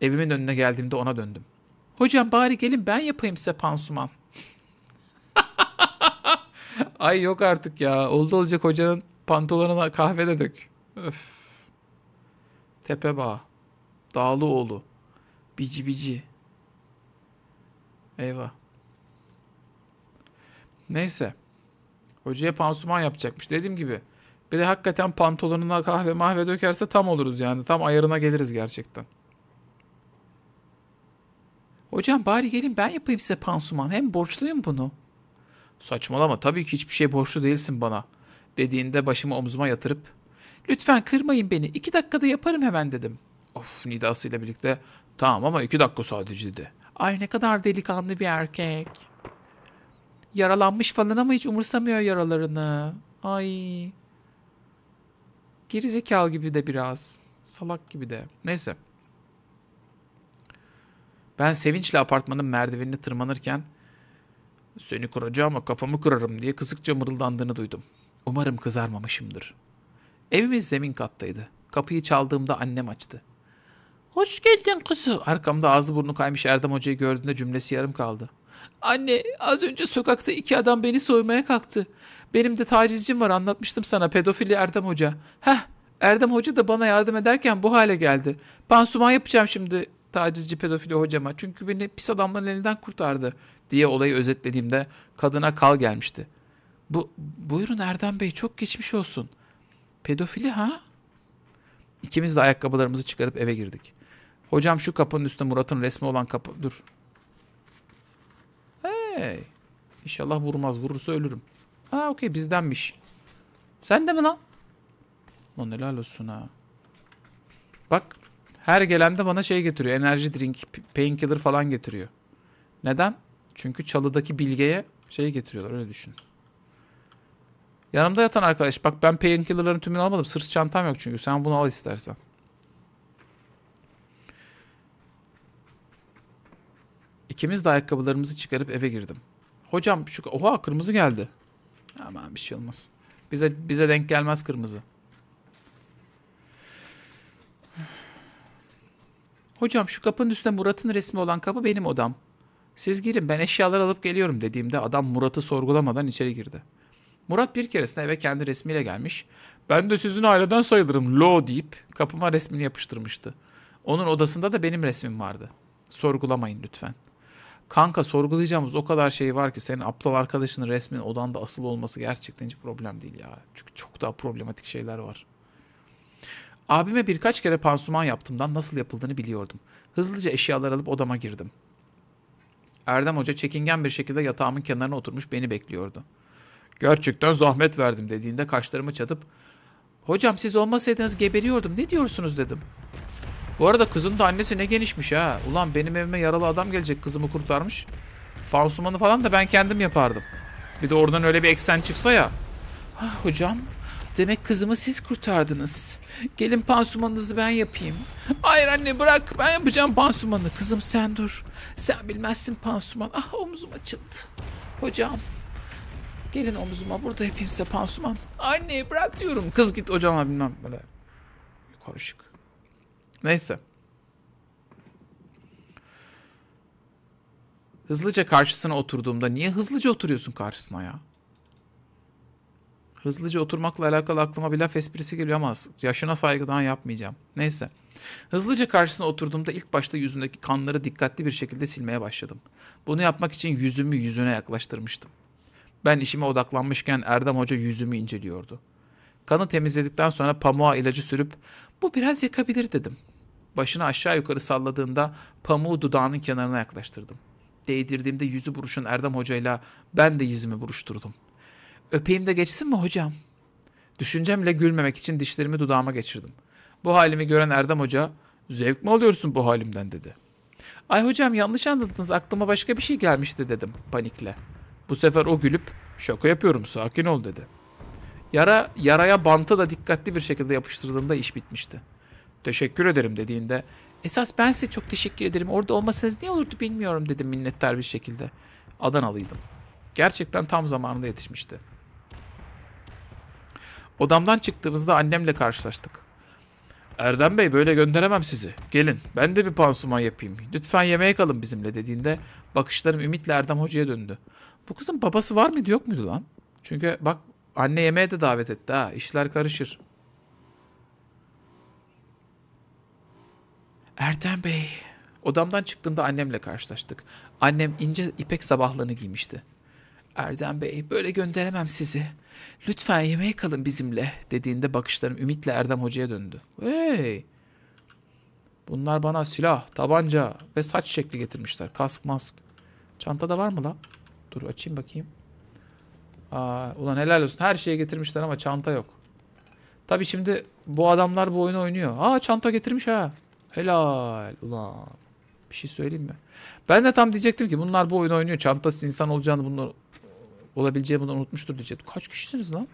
Evimin önüne geldiğimde ona döndüm. Hocam bari gelin ben yapayım size pansuman. Ay yok artık ya. Oldu olacak hocanın Pantolonuna kahve de dök. Öf. Tepebağ. Dağlıoğlu. Bici bici. Eyvah. Neyse. Hocaya pansuman yapacakmış. Dediğim gibi. Bir de hakikaten pantolonuna kahve mahve dökerse tam oluruz yani. Tam ayarına geliriz gerçekten. Hocam bari gelin ben yapayım size pansuman. Hem borçluyum bunu. Saçmalama tabii ki hiçbir şey borçlu değilsin bana dediğinde başımı omzuma yatırıp lütfen kırmayın beni iki dakikada yaparım hemen dedim. Of nidasıyla birlikte tamam ama iki dakika sadece dedi. Ay ne kadar delikanlı bir erkek. Yaralanmış falan ama hiç umursamıyor yaralarını. Ay. Gerizekalı gibi de biraz. Salak gibi de. Neyse. Ben sevinçle apartmanın merdivenini tırmanırken seni kıracağım ama kafamı kırarım diye kızıkça mırıldandığını duydum. Umarım kızarmamışımdır. Evimiz zemin kattaydı. Kapıyı çaldığımda annem açtı. Hoş geldin kızı. Arkamda ağzı burnu kaymış Erdem Hoca'yı gördüğünde cümlesi yarım kaldı. Anne az önce sokakta iki adam beni soymaya kalktı. Benim de tacizcim var anlatmıştım sana pedofili Erdem Hoca. Heh Erdem Hoca da bana yardım ederken bu hale geldi. Pansuman yapacağım şimdi tacizci pedofili hocama çünkü beni pis adamların elinden kurtardı diye olayı özetlediğimde kadına kal gelmişti. Bu, buyurun Erdem Bey çok geçmiş olsun. Pedofili ha? İkimiz de ayakkabılarımızı çıkarıp eve girdik. Hocam şu kapının üstünde Murat'ın resmi olan kapı... Dur. Hey. İnşallah vurmaz. Vurursa ölürüm. Ha okey bizdenmiş. Sen de mi lan? Lan helal olsun ha. Bak. Her gelende bana şey getiriyor. Enerji drink, painkiller falan getiriyor. Neden? Çünkü çalıdaki bilgeye şey getiriyorlar öyle düşün. Yanımda yatan arkadaş bak ben painkiller'ların tümünü almadım. Sırt çantam yok çünkü. Sen bunu al istersen. İkimiz de ayakkabılarımızı çıkarıp eve girdim. Hocam şu oha kırmızı geldi. Aman bir şey olmaz. Bize bize denk gelmez kırmızı. Hocam şu kapının üstünde Murat'ın resmi olan kapı benim odam. Siz girin ben eşyaları alıp geliyorum dediğimde adam Murat'ı sorgulamadan içeri girdi. Murat bir keresinde eve kendi resmiyle gelmiş. Ben de sizin aileden sayılırım lo deyip kapıma resmini yapıştırmıştı. Onun odasında da benim resmim vardı. Sorgulamayın lütfen. Kanka sorgulayacağımız o kadar şey var ki senin aptal arkadaşının resmin odanda asıl olması gerçekten hiç problem değil ya. Çünkü çok daha problematik şeyler var. Abime birkaç kere pansuman yaptığımdan nasıl yapıldığını biliyordum. Hızlıca eşyalar alıp odama girdim. Erdem Hoca çekingen bir şekilde yatağımın kenarına oturmuş beni bekliyordu. Gerçekten zahmet verdim dediğinde kaşlarımı çatıp Hocam siz olmasaydınız geberiyordum ne diyorsunuz dedim. Bu arada kızın da annesi ne genişmiş ha. Ulan benim evime yaralı adam gelecek kızımı kurtarmış. Pansumanı falan da ben kendim yapardım. Bir de oradan öyle bir eksen çıksa ya. Ha, ah hocam demek kızımı siz kurtardınız. Gelin pansumanınızı ben yapayım. Hayır anne bırak ben yapacağım pansumanı. Kızım sen dur. Sen bilmezsin pansuman. Ah omzum açıldı. Hocam Gelin omuzuma burada yapayım size pansuman. Anne bırak diyorum. Kız git hocama bilmem böyle. Karışık. Neyse. Hızlıca karşısına oturduğumda niye hızlıca oturuyorsun karşısına ya? Hızlıca oturmakla alakalı aklıma bir laf esprisi geliyor ama yaşına saygıdan yapmayacağım. Neyse. Hızlıca karşısına oturduğumda ilk başta yüzündeki kanları dikkatli bir şekilde silmeye başladım. Bunu yapmak için yüzümü yüzüne yaklaştırmıştım. Ben işime odaklanmışken Erdem Hoca yüzümü inceliyordu. Kanı temizledikten sonra pamuğa ilacı sürüp bu biraz yakabilir dedim. Başını aşağı yukarı salladığında pamuğu dudağının kenarına yaklaştırdım. Değdirdiğimde yüzü buruşun Erdem Hoca'yla ben de yüzümü buruşturdum. Öpeyim de geçsin mi hocam? Düşüncemle gülmemek için dişlerimi dudağıma geçirdim. Bu halimi gören Erdem Hoca, zevk mi alıyorsun bu halimden dedi. Ay hocam yanlış anladınız aklıma başka bir şey gelmişti dedim panikle. Bu sefer o gülüp şaka yapıyorum sakin ol dedi. Yara, yaraya bantı da dikkatli bir şekilde yapıştırdığımda iş bitmişti. Teşekkür ederim dediğinde esas ben size çok teşekkür ederim orada olmasanız ne olurdu bilmiyorum dedim minnettar bir şekilde. Adanalıydım. Gerçekten tam zamanında yetişmişti. Odamdan çıktığımızda annemle karşılaştık. Erdem Bey böyle gönderemem sizi. Gelin ben de bir pansuman yapayım. Lütfen yemeğe kalın bizimle dediğinde bakışlarım ümitle Erdem Hoca'ya döndü. Bu kızın babası var mıydı yok muydu lan? Çünkü bak anne yemeğe de davet etti ha. İşler karışır. Erdem Bey. Odamdan çıktığımda annemle karşılaştık. Annem ince ipek sabahlığını giymişti. Erdem Bey böyle gönderemem sizi. Lütfen yemeğe kalın bizimle dediğinde bakışlarım ümitle Erdem Hoca'ya döndü. Hey! Bunlar bana silah, tabanca ve saç şekli getirmişler. Kask mask. Çantada var mı la? Dur açayım bakayım. Aa, ulan helal olsun. Her şeye getirmişler ama çanta yok. Tabi şimdi bu adamlar bu oyunu oynuyor. Aa çanta getirmiş ha. Helal. Ulan. Bir şey söyleyeyim mi? Ben de tam diyecektim ki bunlar bu oyunu oynuyor. Çantası insan olacağını bunlar olabileceğini bunu unutmuştur diyecektim. Kaç kişisiniz lan?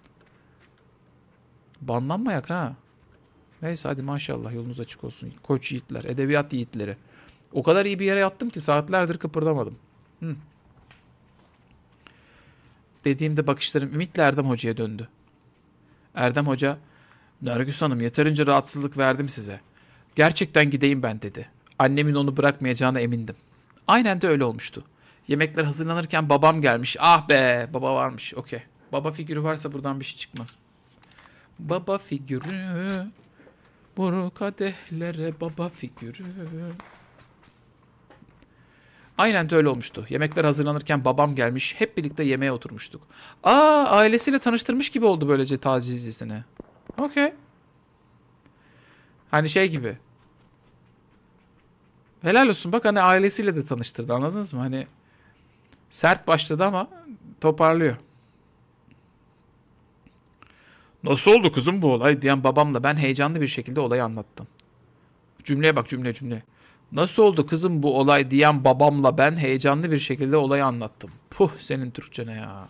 Banlanmayak ha. Neyse hadi maşallah yolunuz açık olsun. Koç yiğitler, edebiyat yiğitleri. O kadar iyi bir yere yattım ki saatlerdir kıpırdamadım. Hı dediğimde bakışlarım ümitle Erdem Hoca'ya döndü. Erdem Hoca, Nergis Hanım yeterince rahatsızlık verdim size. Gerçekten gideyim ben dedi. Annemin onu bırakmayacağına emindim. Aynen de öyle olmuştu. Yemekler hazırlanırken babam gelmiş. Ah be baba varmış okey. Baba figürü varsa buradan bir şey çıkmaz. Baba figürü. Vuru kadehlere baba figürü. Aynen de öyle olmuştu. Yemekler hazırlanırken babam gelmiş, hep birlikte yemeğe oturmuştuk. Aa, ailesiyle tanıştırmış gibi oldu böylece tacizcisini. Okey. Hani şey gibi. Helal olsun bak hani ailesiyle de tanıştırdı anladınız mı? Hani sert başladı ama toparlıyor. Nasıl oldu kızım bu olay diyen babamla ben heyecanlı bir şekilde olayı anlattım. Cümleye bak cümle cümle. Nasıl oldu kızım bu olay diyen babamla ben heyecanlı bir şekilde olayı anlattım. Puh senin Türkçene ya.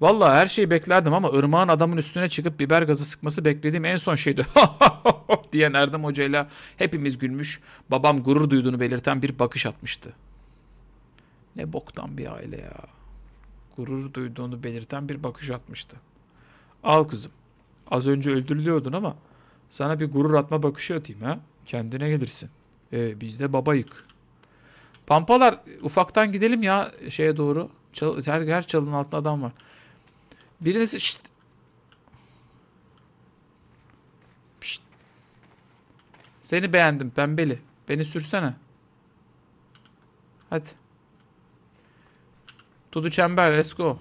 Valla her şeyi beklerdim ama ırmağın adamın üstüne çıkıp biber gazı sıkması beklediğim en son şeydi. diyen Erdem Hoca'yla hepimiz gülmüş, babam gurur duyduğunu belirten bir bakış atmıştı. Ne boktan bir aile ya. Gurur duyduğunu belirten bir bakış atmıştı. Al kızım. Az önce öldürülüyordun ama sana bir gurur atma bakışı atayım ha. Kendine gelirsin. Ee, biz de babayık. Pampalar ufaktan gidelim ya şeye doğru. Çal, her, her çalının altında adam var. Biriniz şşt. Pişt. Seni beğendim pembeli. Beni sürsene. Hadi. Tudu çember let's go.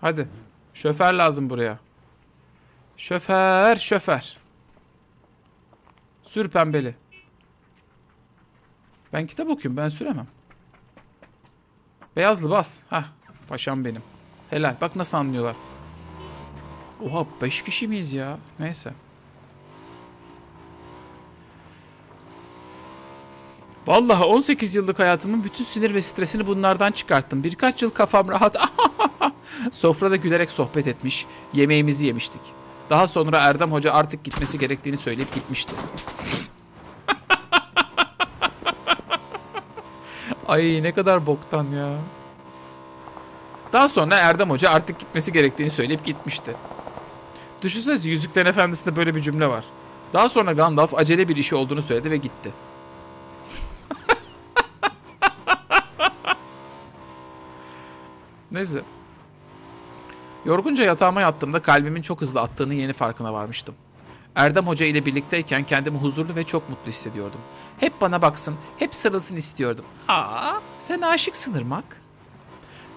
Hadi. Şoför lazım buraya. Şoför, şoför. Sür pembeli. Ben kitap okuyayım, ben süremem. Beyazlı bas. ha paşam benim. Helal, bak nasıl anlıyorlar. Oha, beş kişi miyiz ya? Neyse. Vallahi 18 yıllık hayatımın bütün sinir ve stresini bunlardan çıkarttım. Birkaç yıl kafam rahat. Sofrada gülerek sohbet etmiş, yemeğimizi yemiştik. Daha sonra Erdem Hoca artık gitmesi gerektiğini söyleyip gitmişti. Ay ne kadar boktan ya. Daha sonra Erdem Hoca artık gitmesi gerektiğini söyleyip gitmişti. Düşünsenize Yüzüklerin Efendisi'nde böyle bir cümle var. Daha sonra Gandalf acele bir işi olduğunu söyledi ve gitti. Neyse. Yorgunca yatağıma yattığımda kalbimin çok hızlı attığını yeni farkına varmıştım. Erdem Hoca ile birlikteyken kendimi huzurlu ve çok mutlu hissediyordum. Hep bana baksın, hep sarılsın istiyordum. Aa, sen aşıksın Irmak.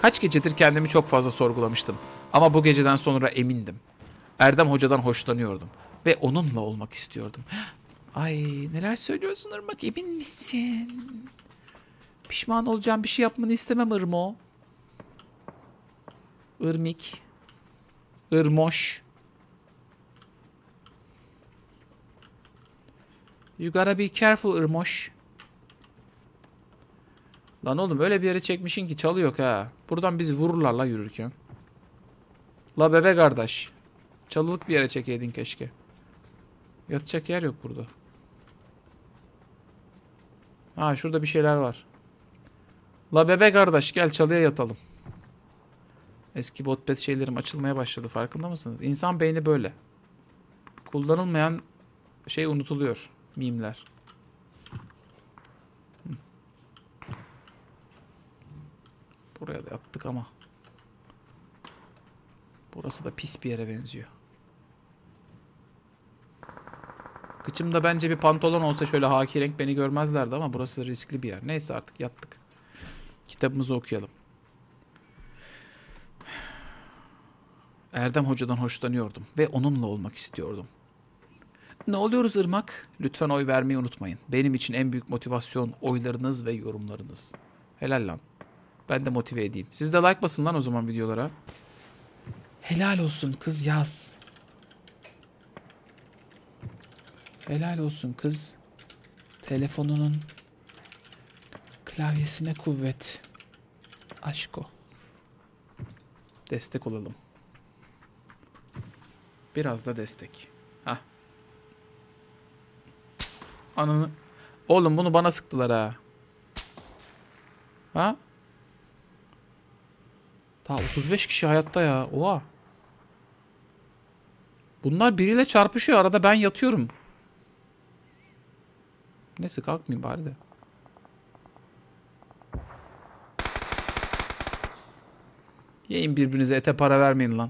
Kaç gecedir kendimi çok fazla sorgulamıştım. Ama bu geceden sonra emindim. Erdem Hoca'dan hoşlanıyordum. Ve onunla olmak istiyordum. Ay neler söylüyorsun Irmak emin misin? Pişman olacağım bir şey yapmanı istemem Irmo. Irmik. Irmoş. You gotta be careful Irmoş. Lan oğlum öyle bir yere çekmişin ki çalı yok ha. Buradan bizi vururlar la yürürken. La bebe kardeş. Çalılık bir yere çekeydin keşke. Yatacak yer yok burada. Ha şurada bir şeyler var. La bebe kardeş gel çalıya yatalım. Eski Wattpad şeylerim açılmaya başladı farkında mısınız? İnsan beyni böyle. Kullanılmayan şey unutuluyor. Mimler. Buraya da yattık ama. Burası da pis bir yere benziyor. Kıçımda bence bir pantolon olsa şöyle haki renk beni görmezlerdi ama burası riskli bir yer. Neyse artık yattık. Kitabımızı okuyalım. Erdem Hoca'dan hoşlanıyordum ve onunla olmak istiyordum. Ne oluyoruz Irmak? Lütfen oy vermeyi unutmayın. Benim için en büyük motivasyon oylarınız ve yorumlarınız. Helal lan. Ben de motive edeyim. Siz de like basın lan o zaman videolara. Helal olsun kız yaz. Helal olsun kız. Telefonunun klavyesine kuvvet. Aşko. Destek olalım. Biraz da destek. ha. Ananı. Oğlum bunu bana sıktılar ha. Ha? Daha 35 kişi hayatta ya. Oha. Bunlar biriyle çarpışıyor. Arada ben yatıyorum. Neyse kalkmayayım bari de. Yayın birbirinize ete para vermeyin lan.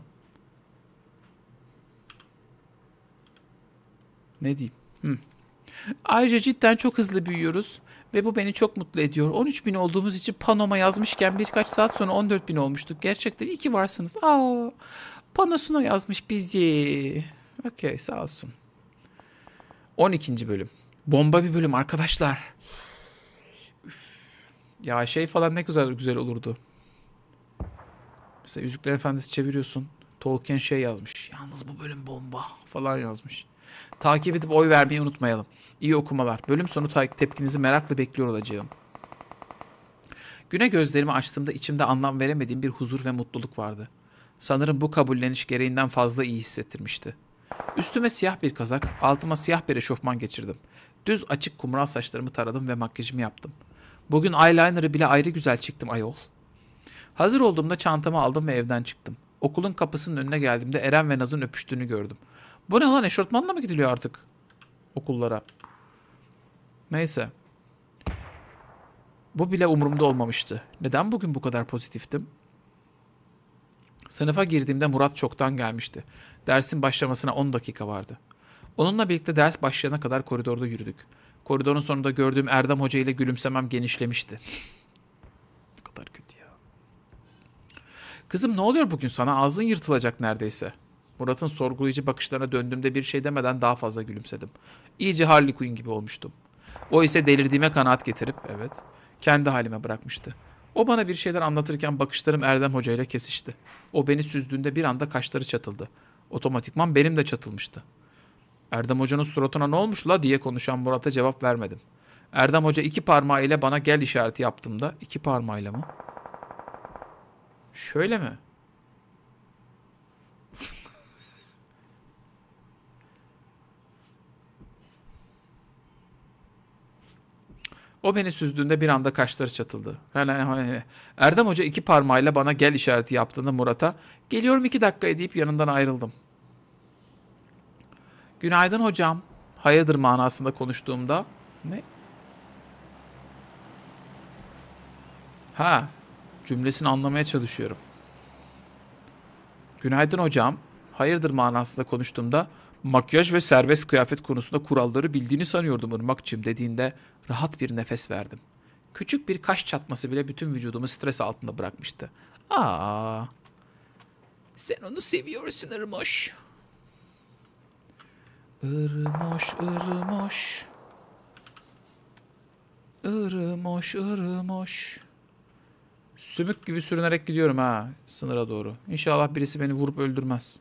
Ne diyeyim? Hı. Ayrıca cidden çok hızlı büyüyoruz ve bu beni çok mutlu ediyor. 13 bin olduğumuz için panoma yazmışken birkaç saat sonra 14 bin olmuştuk. Gerçekten iyi ki varsınız. Aa, panosuna yazmış bizi. Okey sağ olsun. 12. bölüm. Bomba bir bölüm arkadaşlar. Üf. Ya şey falan ne güzel güzel olurdu. Mesela Yüzükler Efendisi çeviriyorsun. Tolkien şey yazmış. Yalnız bu bölüm bomba falan yazmış. Takip edip oy vermeyi unutmayalım. İyi okumalar. Bölüm sonu tepkinizi merakla bekliyor olacağım. Güne gözlerimi açtığımda içimde anlam veremediğim bir huzur ve mutluluk vardı. Sanırım bu kabulleniş gereğinden fazla iyi hissettirmişti. Üstüme siyah bir kazak, altıma siyah bir eşofman geçirdim. Düz açık kumral saçlarımı taradım ve makyajımı yaptım. Bugün eyeliner'ı bile ayrı güzel çektim ayol. Hazır olduğumda çantamı aldım ve evden çıktım. Okulun kapısının önüne geldiğimde Eren ve Naz'ın öpüştüğünü gördüm. Bu ne lan eşortmanla mı gidiliyor artık? Okullara. Neyse. Bu bile umurumda olmamıştı. Neden bugün bu kadar pozitiftim? Sınıfa girdiğimde Murat çoktan gelmişti. Dersin başlamasına 10 dakika vardı. Onunla birlikte ders başlayana kadar koridorda yürüdük. Koridorun sonunda gördüğüm Erdem Hoca ile gülümsemem genişlemişti. ne kadar kötü ya. Kızım ne oluyor bugün sana? Ağzın yırtılacak neredeyse. Murat'ın sorgulayıcı bakışlarına döndüğümde bir şey demeden daha fazla gülümsedim. İyice Harley Quinn gibi olmuştum. O ise delirdiğime kanaat getirip, evet, kendi halime bırakmıştı. O bana bir şeyler anlatırken bakışlarım Erdem Hoca ile kesişti. O beni süzdüğünde bir anda kaşları çatıldı. Otomatikman benim de çatılmıştı. Erdem Hoca'nın suratına ne olmuş la diye konuşan Murat'a cevap vermedim. Erdem Hoca iki parmağı ile bana gel işareti yaptığımda iki parmağıyla mı? Şöyle mi? O beni süzdüğünde bir anda kaşları çatıldı. Hani, hani, Erdem Hoca iki parmağıyla bana gel işareti yaptığında Murat'a geliyorum iki dakika deyip yanından ayrıldım. Günaydın hocam. Hayırdır manasında konuştuğumda ne? Ha, cümlesini anlamaya çalışıyorum. Günaydın hocam. Hayırdır manasında konuştuğumda Makyaj ve serbest kıyafet konusunda kuralları bildiğini sanıyordum Irmakçım dediğinde rahat bir nefes verdim. Küçük bir kaş çatması bile bütün vücudumu stres altında bırakmıştı. Aa. Sen onu seviyorsun Irmoş. Irmoş, Irmoş. Irmoş, Irmoş. Sümük gibi sürünerek gidiyorum ha sınıra doğru. İnşallah birisi beni vurup öldürmez.''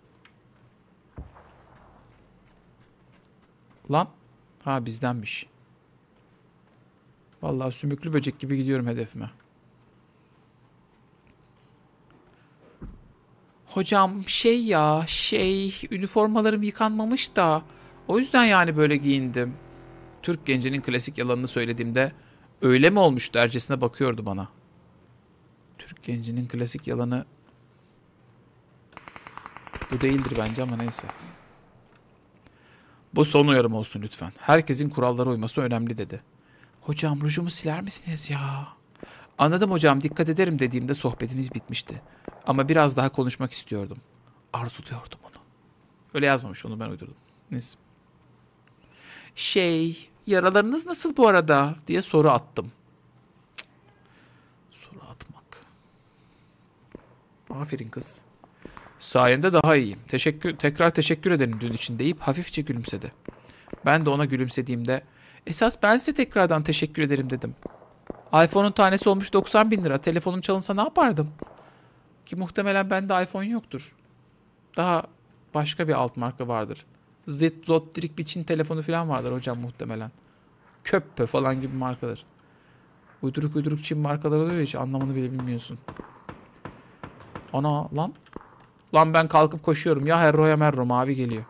Lan. Ha bizdenmiş. Vallahi sümüklü böcek gibi gidiyorum hedefime. Hocam şey ya şey üniformalarım yıkanmamış da o yüzden yani böyle giyindim. Türk gencinin klasik yalanını söylediğimde öyle mi olmuş dercesine bakıyordu bana. Türk gencinin klasik yalanı bu değildir bence ama neyse. Bu son uyarım olsun lütfen. Herkesin kurallara uyması önemli dedi. Hocam rujumu siler misiniz ya? Anladım hocam dikkat ederim dediğimde sohbetimiz bitmişti. Ama biraz daha konuşmak istiyordum. Arzuluyordum onu. Öyle yazmamış onu ben uydurdum. Neyse. Şey yaralarınız nasıl bu arada diye soru attım. Cık. Soru atmak. Aferin kız. Sayende daha iyiyim. Teşekkür, tekrar teşekkür ederim dün için deyip hafifçe gülümsedi. Ben de ona gülümsediğimde esas ben size tekrardan teşekkür ederim dedim. iPhone'un tanesi olmuş 90 bin lira. Telefonum çalınsa ne yapardım? Ki muhtemelen bende iPhone yoktur. Daha başka bir alt marka vardır. Zit, Zot, Dirik bir Çin telefonu falan vardır hocam muhtemelen. Köppe falan gibi markadır. Uyduruk uyduruk Çin markaları oluyor hiç anlamını bile bilmiyorsun. Ana lan Lan ben kalkıp koşuyorum. Ya herroya merro mavi geliyor.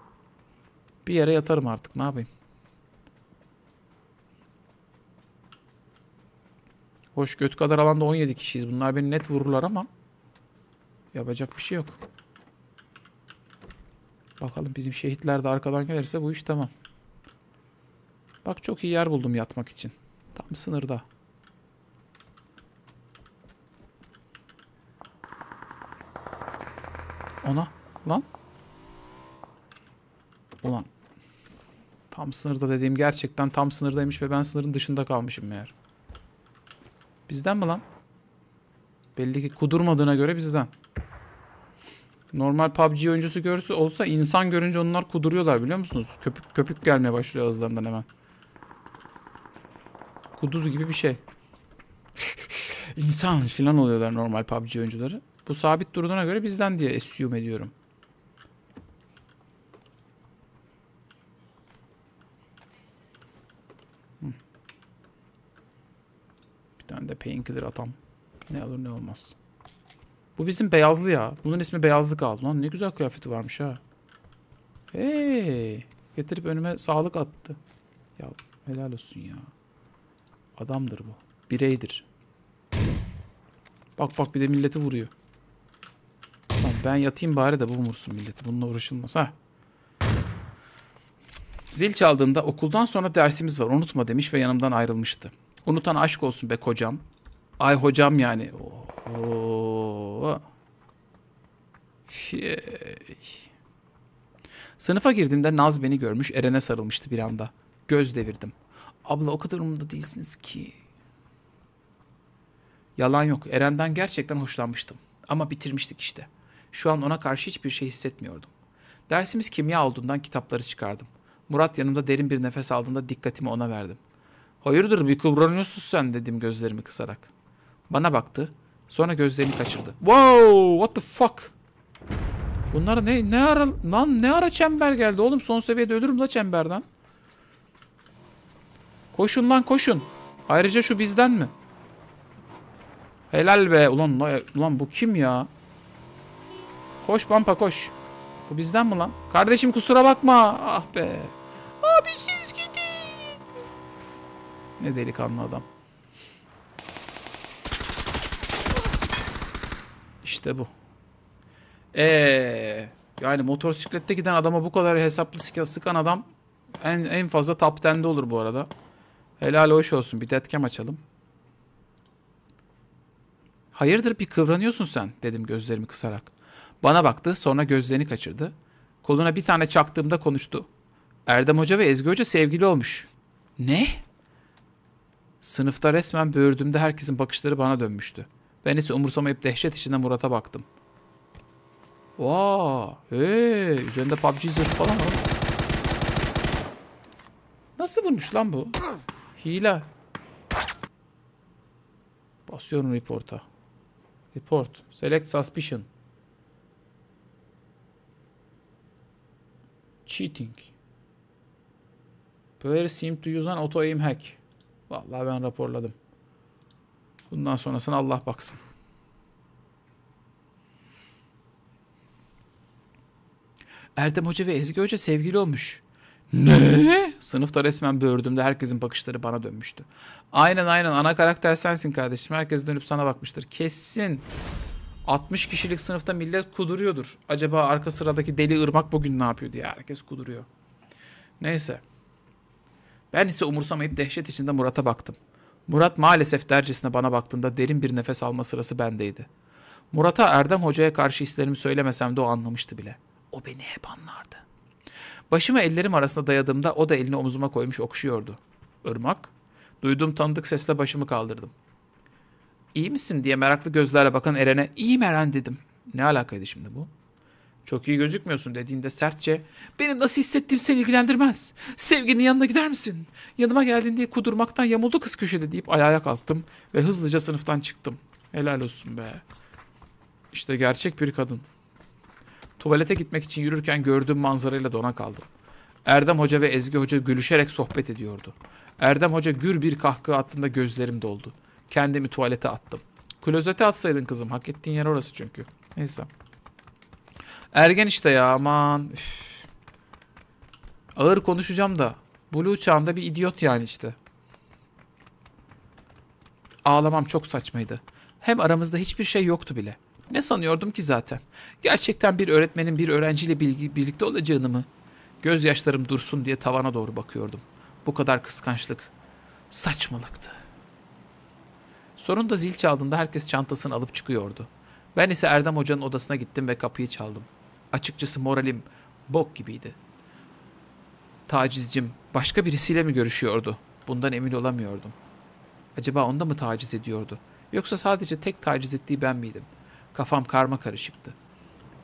Bir yere yatarım artık ne yapayım. Hoş göt kadar alanda 17 kişiyiz. Bunlar beni net vururlar ama. Yapacak bir şey yok. Bakalım bizim şehitler de arkadan gelirse bu iş tamam. Bak çok iyi yer buldum yatmak için. Tam sınırda. Ona. Lan. Ulan. Tam sınırda dediğim gerçekten tam sınırdaymış ve ben sınırın dışında kalmışım meğer. Bizden mi lan? Belli ki kudurmadığına göre bizden. Normal PUBG oyuncusu görse olsa insan görünce onlar kuduruyorlar biliyor musunuz? Köpük köpük gelmeye başlıyor ağızlarından hemen. Kuduz gibi bir şey. İnsan falan oluyorlar normal PUBG oyuncuları. Bu sabit durduğuna göre bizden diye assume ediyorum. Bir tane de painkiller atam. Ne olur ne olmaz. Bu bizim beyazlı ya. Bunun ismi beyazlı kaldı. Lan ne güzel kıyafeti varmış ha. Hey. Getirip önüme sağlık attı. Ya helal olsun ya. Adamdır bu. Bireydir. Bak bak bir de milleti vuruyor. Ben yatayım bari de bu umursun milleti. Bununla uğraşılmaz. ha. Zil çaldığında okuldan sonra dersimiz var unutma demiş ve yanımdan ayrılmıştı. Unutan aşk olsun be kocam. Ay hocam yani. Şey. Sınıfa girdiğimde Naz beni görmüş Eren'e sarılmıştı bir anda. Göz devirdim. Abla o kadar umurumda değilsiniz ki. Yalan yok. Eren'den gerçekten hoşlanmıştım. Ama bitirmiştik işte. Şu an ona karşı hiçbir şey hissetmiyordum. Dersimiz kimya olduğundan kitapları çıkardım. Murat yanımda derin bir nefes aldığında dikkatimi ona verdim. Hayırdır bir kıvranıyorsun sen dedim gözlerimi kısarak. Bana baktı. Sonra gözlerini kaçırdı. Wow what the fuck? Bunlar ne ne ara lan ne ara çember geldi oğlum son seviyede ölürüm la çemberden. Koşun lan koşun. Ayrıca şu bizden mi? Helal be ulan ulan bu kim ya? Koş bampa koş. Bu bizden mi lan? Kardeşim kusura bakma. Ah be. Abi siz gidin. Ne delikanlı adam. İşte bu. Eee yani motosiklette giden adama bu kadar hesaplı sıkan adam en, en fazla top 10'de olur bu arada. Helal hoş olsun. Bir tetkem açalım. Hayırdır bir kıvranıyorsun sen dedim gözlerimi kısarak. Bana baktı sonra gözlerini kaçırdı. Koluna bir tane çaktığımda konuştu. Erdem Hoca ve Ezgi Hoca sevgili olmuş. Ne? Sınıfta resmen böğürdüğümde herkesin bakışları bana dönmüştü. Ben ise umursamayıp dehşet içinde Murat'a baktım. Vaa, ee, üzerinde PUBG zırh falan var. Nasıl vurmuş lan bu? Hila. Basıyorum report'a. Report. Select suspicion. Cheating. Player seem to use an auto aim hack. Vallahi ben raporladım. Bundan sonrasına Allah baksın. Erdem Hoca ve Ezgi Hoca sevgili olmuş. Ne? Sınıfta resmen böğürdüğümde herkesin bakışları bana dönmüştü. Aynen aynen ana karakter sensin kardeşim. Herkes dönüp sana bakmıştır. Kesin. 60 kişilik sınıfta millet kuduruyordur. Acaba arka sıradaki deli ırmak bugün ne yapıyor diye herkes kuduruyor. Neyse. Ben ise umursamayıp dehşet içinde Murat'a baktım. Murat maalesef dercesine bana baktığında derin bir nefes alma sırası bendeydi. Murat'a Erdem Hoca'ya karşı hislerimi söylemesem de o anlamıştı bile. O beni hep anlardı. Başımı ellerim arasında dayadığımda o da elini omzuma koymuş okşuyordu. Irmak, duyduğum tanıdık sesle başımı kaldırdım. İyi misin diye meraklı gözlerle bakan Eren'e iyiyim Eren dedim. Ne alakaydı şimdi bu? Çok iyi gözükmüyorsun dediğinde sertçe benim nasıl hissettiğim seni ilgilendirmez. Sevginin yanına gider misin? Yanıma geldiğinde kudurmaktan yamuldu kız köşede deyip ayağa kalktım ve hızlıca sınıftan çıktım. Helal olsun be. İşte gerçek bir kadın. Tuvalete gitmek için yürürken gördüğüm manzarayla dona kaldım. Erdem Hoca ve Ezgi Hoca gülüşerek sohbet ediyordu. Erdem Hoca gür bir kahkaha attığında gözlerim doldu. Kendimi tuvalete attım. Klozete atsaydın kızım. Hak ettiğin yer orası çünkü. Neyse. Ergen işte ya aman. Üf. Ağır konuşacağım da. Blue çağında bir idiot yani işte. Ağlamam çok saçmaydı. Hem aramızda hiçbir şey yoktu bile. Ne sanıyordum ki zaten? Gerçekten bir öğretmenin bir öğrenciyle bilgi, birlikte olacağını mı? Gözyaşlarım dursun diye tavana doğru bakıyordum. Bu kadar kıskançlık saçmalıktı. Sorun da zil çaldığında herkes çantasını alıp çıkıyordu. Ben ise Erdem Hoca'nın odasına gittim ve kapıyı çaldım. Açıkçası moralim bok gibiydi. Tacizcim başka birisiyle mi görüşüyordu? Bundan emin olamıyordum. Acaba onda mı taciz ediyordu? Yoksa sadece tek taciz ettiği ben miydim? Kafam karma karışıktı.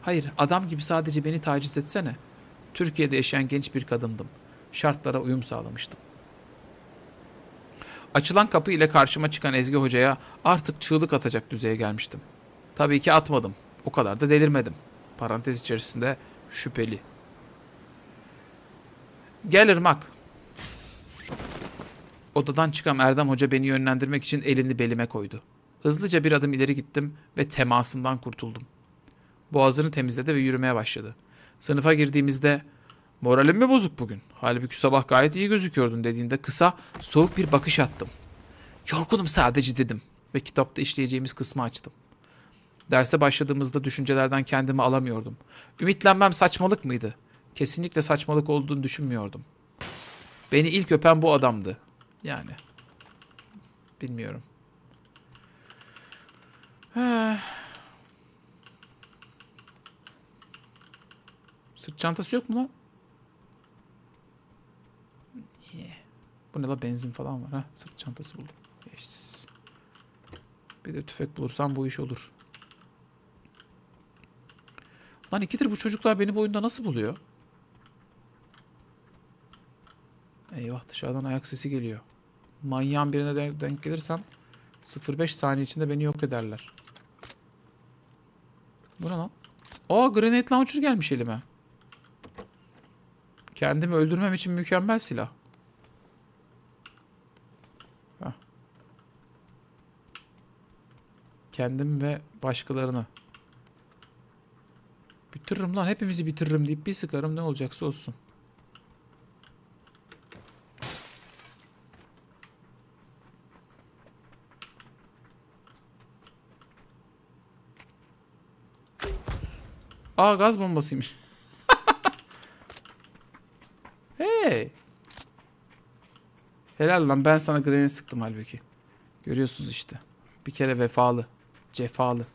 Hayır, adam gibi sadece beni taciz etsene. Türkiye'de yaşayan genç bir kadındım. Şartlara uyum sağlamıştım. Açılan kapı ile karşıma çıkan Ezgi Hoca'ya artık çığlık atacak düzeye gelmiştim. Tabii ki atmadım. O kadar da delirmedim. Parantez içerisinde şüpheli. Gel ırmak. Odadan çıkan Erdem Hoca beni yönlendirmek için elini belime koydu. Hızlıca bir adım ileri gittim ve temasından kurtuldum. Boğazını temizledi ve yürümeye başladı. Sınıfa girdiğimizde Moralim mi bozuk bugün? Halbuki sabah gayet iyi gözüküyordun dediğinde kısa, soğuk bir bakış attım. Yorgunum sadece dedim ve kitapta işleyeceğimiz kısmı açtım. Derse başladığımızda düşüncelerden kendimi alamıyordum. Ümitlenmem saçmalık mıydı? Kesinlikle saçmalık olduğunu düşünmüyordum. Beni ilk öpen bu adamdı. Yani. Bilmiyorum. Ee. Sırt çantası yok mu lan? Bu ne la benzin falan var ha. Sırt çantası buldum. Yes. Bir de tüfek bulursam bu iş olur. Lan ikidir bu çocuklar beni bu oyunda nasıl buluyor? Eyvah dışarıdan ayak sesi geliyor. Manyağın birine denk gelirsem 05 saniye içinde beni yok ederler. Bu ne lan? Aa grenade launcher gelmiş elime. Kendimi öldürmem için mükemmel silah. Kendim ve başkalarını. Bitiririm lan hepimizi bitiririm deyip bir sıkarım ne olacaksa olsun. Aa gaz bombasıymış. hey. Helal lan ben sana grenade sıktım halbuki. Görüyorsunuz işte. Bir kere vefalı. Cefalı.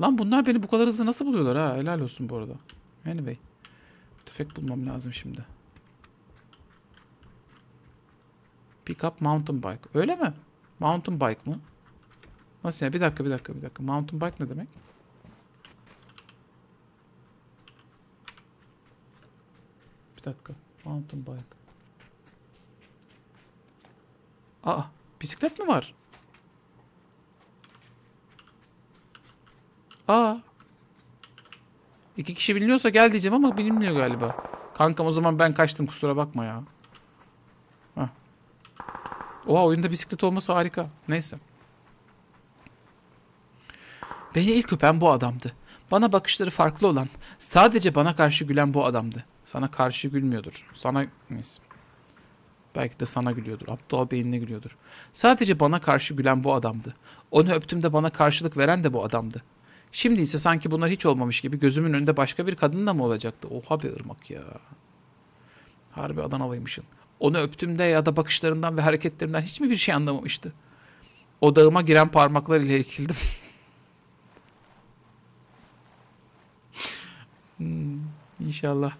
Lan bunlar beni bu kadar hızlı nasıl buluyorlar ha? Helal olsun bu arada. Anyway. Tüfek bulmam lazım şimdi. Pick up mountain bike. Öyle mi? Mountain bike mı? Nasıl ya? Bir dakika bir dakika bir dakika. Mountain bike ne demek? Bir dakika. Mountain bike. Aa. Bisiklet mi var? Aa. İki kişi biliniyorsa gel diyeceğim ama bilinmiyor galiba. Kankam o zaman ben kaçtım kusura bakma ya. Heh. Oha oyunda bisiklet olması harika. Neyse. Beni ilk öpen bu adamdı. Bana bakışları farklı olan, sadece bana karşı gülen bu adamdı. Sana karşı gülmüyordur. Sana neyse. Belki de sana gülüyordur. Aptal beynine gülüyordur. Sadece bana karşı gülen bu adamdı. Onu öptüğümde bana karşılık veren de bu adamdı. Şimdi ise sanki bunlar hiç olmamış gibi gözümün önünde başka bir kadın da mı olacaktı? Oha be ırmak ya. Harbi Adanalıymışın. Onu öptüğümde ya da bakışlarından ve hareketlerinden hiç mi bir şey anlamamıştı? Odağıma giren parmaklar ile irkildim. hmm, inşallah.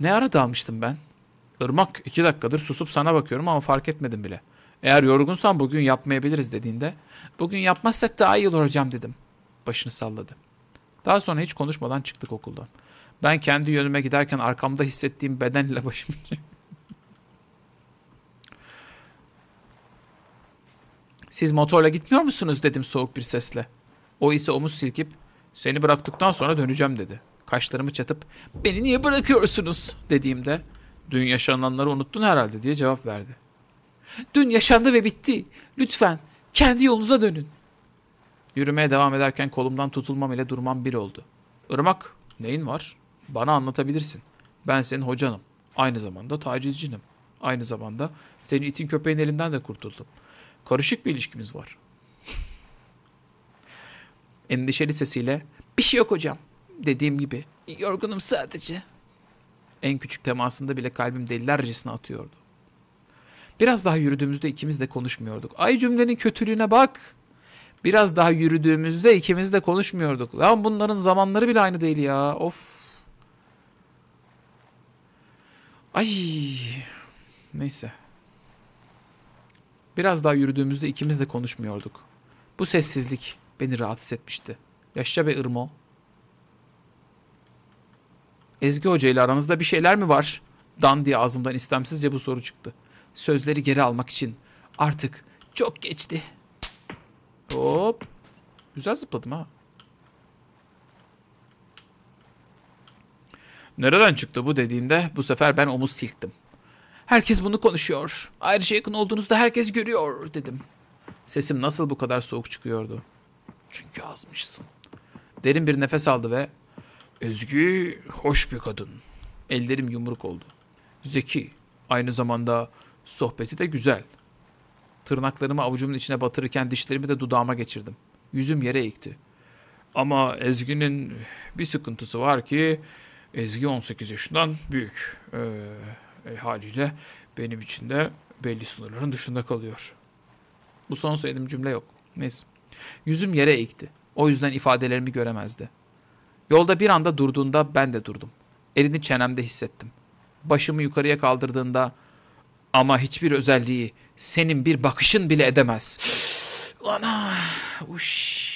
Ne ara dalmıştım ben? Irmak iki dakikadır susup sana bakıyorum ama fark etmedim bile. Eğer yorgunsan bugün yapmayabiliriz dediğinde, bugün yapmazsak daha iyi olur hocam dedim başını salladı. Daha sonra hiç konuşmadan çıktık okuldan. Ben kendi yönüme giderken arkamda hissettiğim bedenle başım. Siz motorla gitmiyor musunuz dedim soğuk bir sesle. O ise omuz silkip seni bıraktıktan sonra döneceğim dedi. Kaşlarımı çatıp beni niye bırakıyorsunuz dediğimde dün yaşananları unuttun herhalde diye cevap verdi. Dün yaşandı ve bitti. Lütfen kendi yolunuza dönün. Yürümeye devam ederken kolumdan tutulmam ile durmam bir oldu. Irmak, neyin var? Bana anlatabilirsin. Ben senin hocanım. Aynı zamanda tacizcinim. Aynı zamanda senin itin köpeğin elinden de kurtuldum. Karışık bir ilişkimiz var. Endişeli sesiyle bir şey yok hocam dediğim gibi yorgunum sadece. En küçük temasında bile kalbim delilercesine atıyordu. Biraz daha yürüdüğümüzde ikimiz de konuşmuyorduk. Ay cümlenin kötülüğüne bak. Biraz daha yürüdüğümüzde ikimiz de konuşmuyorduk. Lan bunların zamanları bile aynı değil ya. Of. Ay. Neyse. Biraz daha yürüdüğümüzde ikimiz de konuşmuyorduk. Bu sessizlik beni rahatsız etmişti. Yaşça be Irmo. Ezgi Hoca ile aranızda bir şeyler mi var? Dan diye ağzımdan istemsizce bu soru çıktı. Sözleri geri almak için artık çok geçti.'' Hop. Güzel zıpladım ha. Nereden çıktı bu dediğinde bu sefer ben omuz silktim. Herkes bunu konuşuyor. Ayrıca yakın olduğunuzda herkes görüyor dedim. Sesim nasıl bu kadar soğuk çıkıyordu? Çünkü azmışsın. Derin bir nefes aldı ve Özgü hoş bir kadın. Ellerim yumruk oldu. Zeki. Aynı zamanda sohbeti de güzel. Tırnaklarımı avucumun içine batırırken dişlerimi de dudağıma geçirdim. Yüzüm yere ikti. Ama Ezgi'nin bir sıkıntısı var ki Ezgi 18 yaşından büyük. Ee, e, haliyle benim için de belli sınırların dışında kalıyor. Bu son söylediğim cümle yok. Neyse. Yüzüm yere ikti. O yüzden ifadelerimi göremezdi. Yolda bir anda durduğunda ben de durdum. Elini çenemde hissettim. Başımı yukarıya kaldırdığında ama hiçbir özelliği senin bir bakışın bile edemez. Ana! Ah, uş!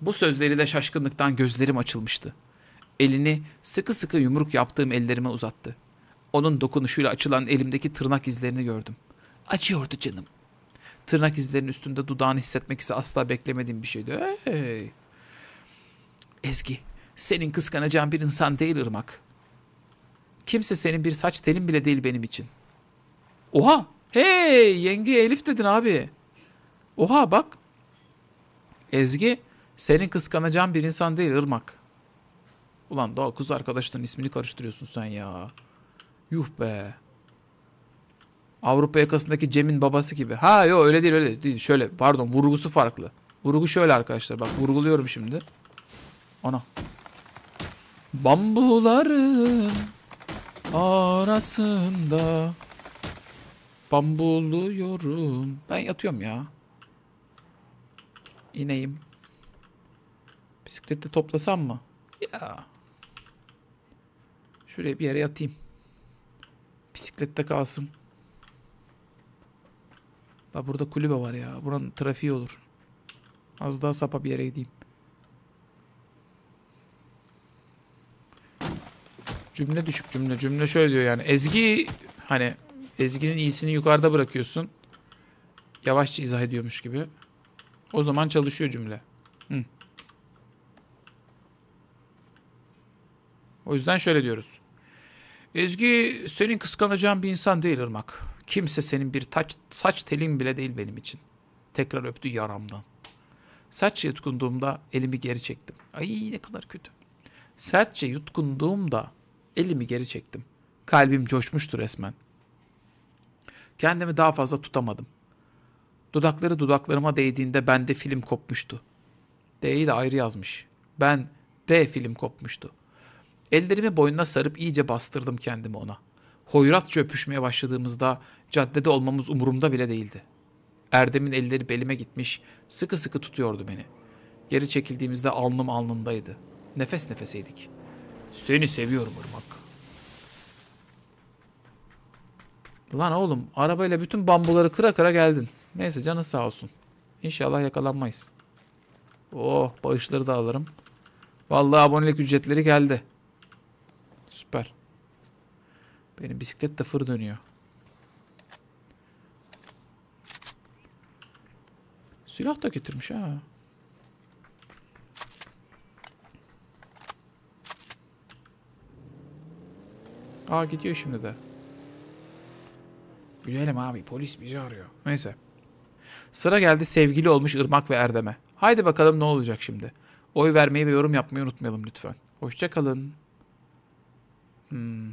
Bu sözleriyle şaşkınlıktan gözlerim açılmıştı. Elini sıkı sıkı yumruk yaptığım ellerime uzattı. Onun dokunuşuyla açılan elimdeki tırnak izlerini gördüm. Acıyordu canım. Tırnak izlerinin üstünde dudağını hissetmek ise asla beklemediğim bir şeydi. Hey. Ezgi, senin kıskanacağın bir insan değil Irmak. Kimse senin bir saç telin bile değil benim için. Oha! Hey! Yenge Elif dedin abi. Oha bak. Ezgi senin kıskanacağın bir insan değil Irmak. Ulan daha kız arkadaşının ismini karıştırıyorsun sen ya. Yuh be. Avrupa yakasındaki Cem'in babası gibi. Ha yo öyle değil öyle değil. Şöyle pardon vurgusu farklı. Vurgu şöyle arkadaşlar bak vurguluyorum şimdi. Ana. Bambuların arasında bambuluyorum. Ben yatıyorum ya. İneyim. Bisiklette toplasam mı? Ya. Şuraya bir yere yatayım. Bisiklette kalsın. Da burada kulübe var ya. Buranın trafiği olur. Az daha sapa bir yere gideyim. Cümle düşük cümle. Cümle şöyle diyor yani. Ezgi hani Ezgi'nin iyisini yukarıda bırakıyorsun. Yavaşça izah ediyormuş gibi. O zaman çalışıyor cümle. Hı. O yüzden şöyle diyoruz. Ezgi senin kıskanacağın bir insan değil Irmak. Kimse senin bir taç, saç telin bile değil benim için. Tekrar öptü yaramdan. Sertçe yutkunduğumda elimi geri çektim. Ay ne kadar kötü. Sertçe yutkunduğumda Elimi geri çektim. Kalbim coşmuştu resmen. Kendimi daha fazla tutamadım. Dudakları dudaklarıma değdiğinde bende film kopmuştu. D'yi de ayrı yazmış. Ben D film kopmuştu. Ellerimi boynuna sarıp iyice bastırdım kendimi ona. Hoyratça öpüşmeye başladığımızda caddede olmamız umurumda bile değildi. Erdem'in elleri belime gitmiş, sıkı sıkı tutuyordu beni. Geri çekildiğimizde alnım alnındaydı. Nefes nefeseydik.'' Seni seviyorum Irmak. Lan oğlum arabayla bütün bambuları kıra kıra geldin. Neyse canı sağ olsun. İnşallah yakalanmayız. Oh bağışları da alırım. Vallahi abonelik ücretleri geldi. Süper. Benim bisiklet de fır dönüyor. Silah da getirmiş ha. Aa gidiyor şimdi de. Gülelim abi polis bizi arıyor. Neyse. Sıra geldi sevgili olmuş Irmak ve Erdem'e. Haydi bakalım ne olacak şimdi. Oy vermeyi ve yorum yapmayı unutmayalım lütfen. Hoşçakalın. Hmm.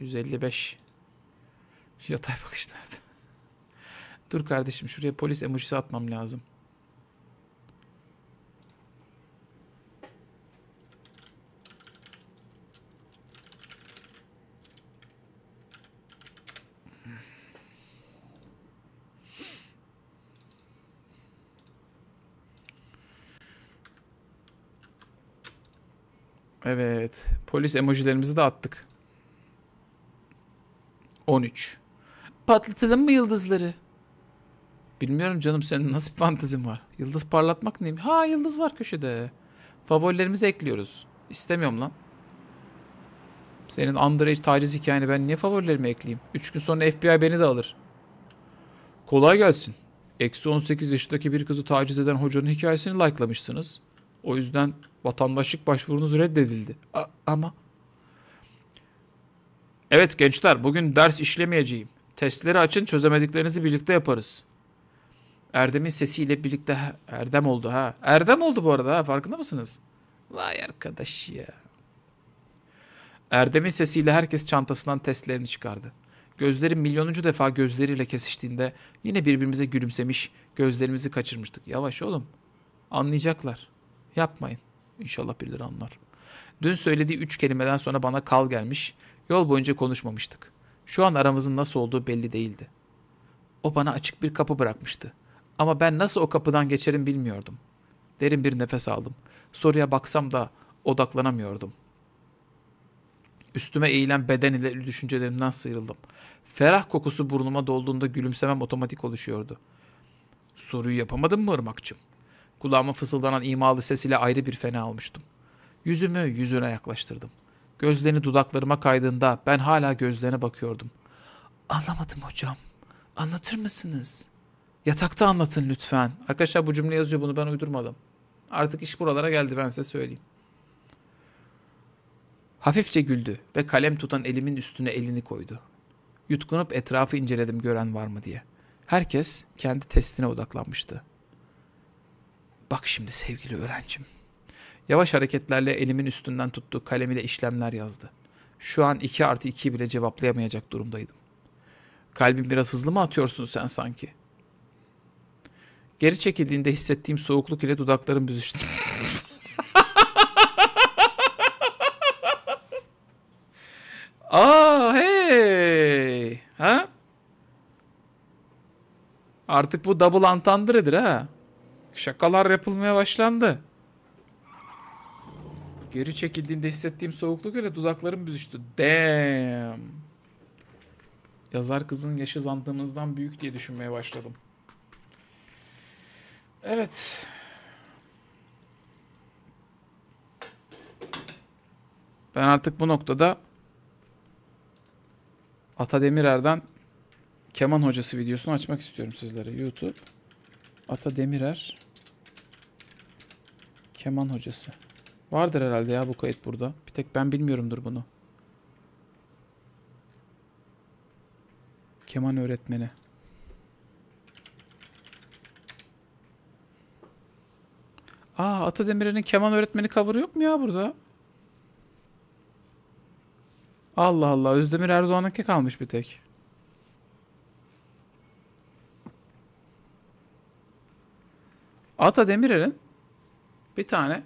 155. yatay bakış nerede? Dur kardeşim şuraya polis emojisi atmam lazım. Evet. Polis emojilerimizi de attık. 13. Patlatalım mı yıldızları? Bilmiyorum canım senin nasıl bir fantezin var? Yıldız parlatmak neyim? Ha yıldız var köşede. Favorilerimizi ekliyoruz. İstemiyorum lan. Senin underage taciz hikayeni ben niye favorilerimi ekleyeyim? 3 gün sonra FBI beni de alır. Kolay gelsin. Eksi 18 yaşındaki bir kızı taciz eden hocanın hikayesini likelamışsınız. O yüzden vatandaşlık başvurunuz reddedildi. A- ama Evet gençler bugün ders işlemeyeceğim. Testleri açın çözemediklerinizi birlikte yaparız. Erdem'in sesiyle birlikte Erdem oldu ha. Erdem oldu bu arada ha farkında mısınız? Vay arkadaş ya. Erdem'in sesiyle herkes çantasından testlerini çıkardı. Gözlerim milyonuncu defa gözleriyle kesiştiğinde yine birbirimize gülümsemiş, gözlerimizi kaçırmıştık. Yavaş oğlum. Anlayacaklar. Yapmayın. İnşallah birileri anlar. Dün söylediği üç kelimeden sonra bana kal gelmiş. Yol boyunca konuşmamıştık. Şu an aramızın nasıl olduğu belli değildi. O bana açık bir kapı bırakmıştı. Ama ben nasıl o kapıdan geçerim bilmiyordum. Derin bir nefes aldım. Soruya baksam da odaklanamıyordum. Üstüme eğilen beden ile düşüncelerimden sıyrıldım. Ferah kokusu burnuma dolduğunda gülümsemem otomatik oluşuyordu. Soruyu yapamadın mı ırmakçım? Kulağıma fısıldanan imalı sesiyle ayrı bir fena olmuştum. Yüzümü yüzüne yaklaştırdım. Gözlerini dudaklarıma kaydığında ben hala gözlerine bakıyordum. Anlamadım hocam. Anlatır mısınız? Yatakta anlatın lütfen. Arkadaşlar bu cümle yazıyor bunu ben uydurmadım. Artık iş buralara geldi ben size söyleyeyim. Hafifçe güldü ve kalem tutan elimin üstüne elini koydu. Yutkunup etrafı inceledim gören var mı diye. Herkes kendi testine odaklanmıştı. Bak şimdi sevgili öğrencim. Yavaş hareketlerle elimin üstünden tuttuğu kalemiyle işlemler yazdı. Şu an 2 artı 2 bile cevaplayamayacak durumdaydım. Kalbim biraz hızlı mı atıyorsun sen sanki? Geri çekildiğinde hissettiğim soğukluk ile dudaklarım büzüştü. Aa hey! Ha? Artık bu double entendre'dir ha. Şakalar yapılmaya başlandı. Geri çekildiğinde hissettiğim soğukluk ile dudaklarım büzüştü. Damn. Yazar kızın yaşı zandığımızdan büyük diye düşünmeye başladım. Evet. Ben artık bu noktada Ata Demirer'den keman hocası videosunu açmak istiyorum sizlere. YouTube Ata Demirer. Keman hocası. Vardır herhalde ya bu kayıt burada. Bir tek ben bilmiyorumdur bunu. Keman öğretmeni. Aa Ata Demirer'in keman öğretmeni cover'ı yok mu ya burada? Allah Allah Özdemir Erdoğan'ınki kalmış bir tek. Ata Demirer'in bir tane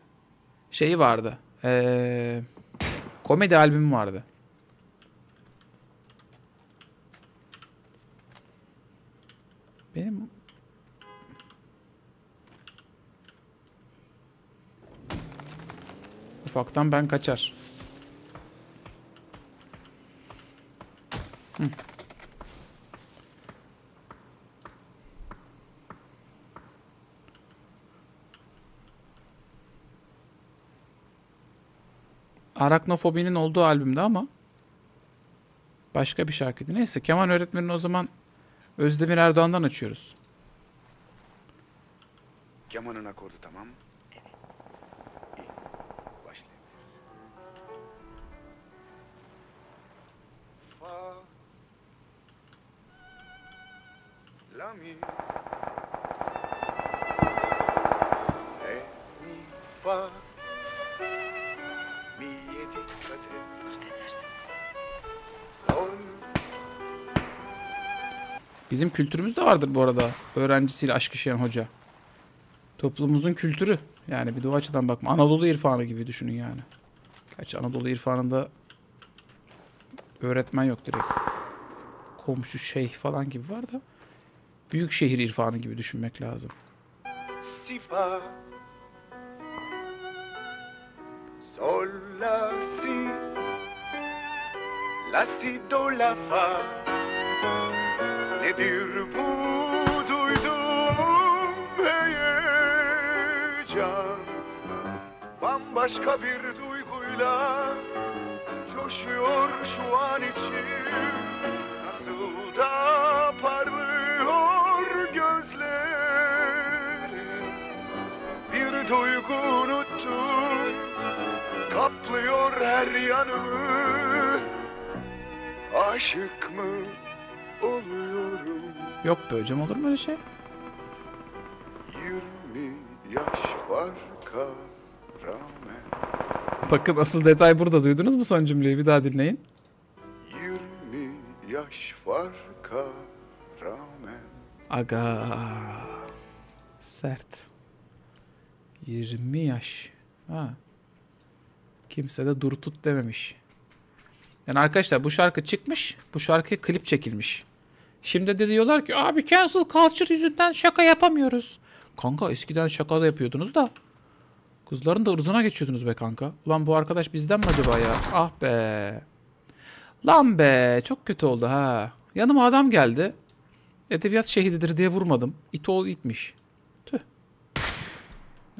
şeyi vardı. Ee, komedi albümü vardı. Benim ufaktan ben kaçar. Hı. Araknofobinin olduğu albümde ama başka bir şarkıydı. Neyse keman öğretmenini o zaman Özdemir Erdoğan'dan açıyoruz. Kemanın akordu tamam. Evet. İyi. Başlayalım. Fa. La Bizim kültürümüz de vardır bu arada. Öğrencisiyle aşk yaşayan hoca. Toplumumuzun kültürü. Yani bir de açıdan bakma. Anadolu irfanı gibi düşünün yani. Gerçi Anadolu irfanında öğretmen yok direkt. Komşu şeyh falan gibi var da. Büyük şehir irfanı gibi düşünmek lazım. Sifa Sol la si La si do la fa Nedir bu duyduğum heyecan Bambaşka bir duyguyla Coşuyor şu an içim Nasıl da parlıyor gözlerim Bir duygu unuttum Kaplıyor her yanımı Aşık mı oluyorum. Yok be hocam olur mu öyle şey? 20 yaş var rağmen. Bakın asıl detay burada duydunuz mu son cümleyi bir daha dinleyin. 20 yaş var rağmen. Aga sert. 20 yaş. Ha. Kimse de dur tut dememiş. Yani arkadaşlar bu şarkı çıkmış. Bu şarkı klip çekilmiş. Şimdi de diyorlar ki abi cancel culture yüzünden şaka yapamıyoruz. Kanka eskiden şaka da yapıyordunuz da. Kızların da ırzına geçiyordunuz be kanka. Ulan bu arkadaş bizden mi acaba ya? Ah be. Lan be çok kötü oldu ha. Yanıma adam geldi. Edebiyat şehididir diye vurmadım. İt ol itmiş. Tüh.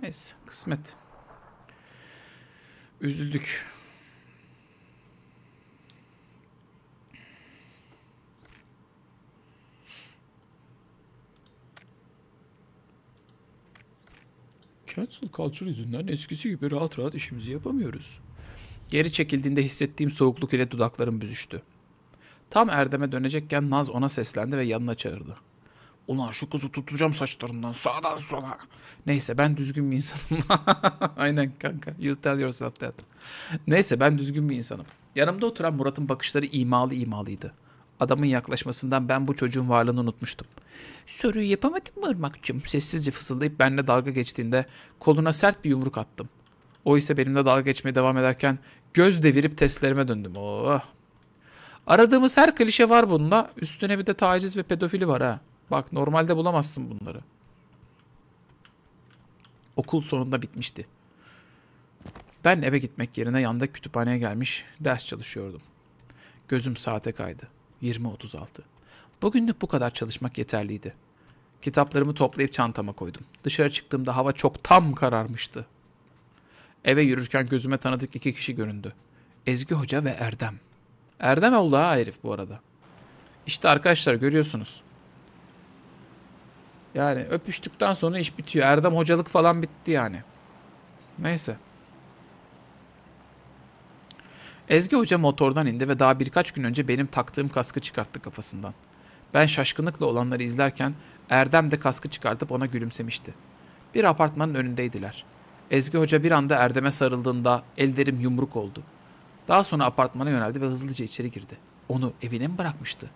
Neyse kısmet. Üzüldük. Cancel culture yüzünden eskisi gibi rahat rahat işimizi yapamıyoruz. Geri çekildiğinde hissettiğim soğukluk ile dudaklarım büzüştü. Tam Erdem'e dönecekken Naz ona seslendi ve yanına çağırdı. Ulan şu kızı tutacağım saçlarından sağdan sola. Neyse ben düzgün bir insanım. Aynen kanka. You tell yourself that. Neyse ben düzgün bir insanım. Yanımda oturan Murat'ın bakışları imalı imalıydı. Adamın yaklaşmasından ben bu çocuğun varlığını unutmuştum. Soruyu yapamadım mı Irmak'cığım? Sessizce fısıldayıp benimle dalga geçtiğinde koluna sert bir yumruk attım. O ise benimle dalga geçmeye devam ederken göz devirip testlerime döndüm. Oh. Aradığımız her klişe var bunda. Üstüne bir de taciz ve pedofili var ha. Bak normalde bulamazsın bunları. Okul sonunda bitmişti. Ben eve gitmek yerine yandaki kütüphaneye gelmiş ders çalışıyordum. Gözüm saate kaydı. 20.36. Bugünlük bu kadar çalışmak yeterliydi. Kitaplarımı toplayıp çantama koydum. Dışarı çıktığımda hava çok tam kararmıştı. Eve yürürken gözüme tanıdık iki kişi göründü. Ezgi Hoca ve Erdem. Erdem oldu ha herif bu arada. İşte arkadaşlar görüyorsunuz. Yani öpüştükten sonra iş bitiyor. Erdem hocalık falan bitti yani. Neyse. Ezgi Hoca motordan indi ve daha birkaç gün önce benim taktığım kaskı çıkarttı kafasından. Ben şaşkınlıkla olanları izlerken Erdem de kaskı çıkartıp ona gülümsemişti. Bir apartmanın önündeydiler. Ezgi Hoca bir anda Erdem'e sarıldığında ellerim yumruk oldu. Daha sonra apartmana yöneldi ve hızlıca içeri girdi. Onu evine mi bırakmıştı?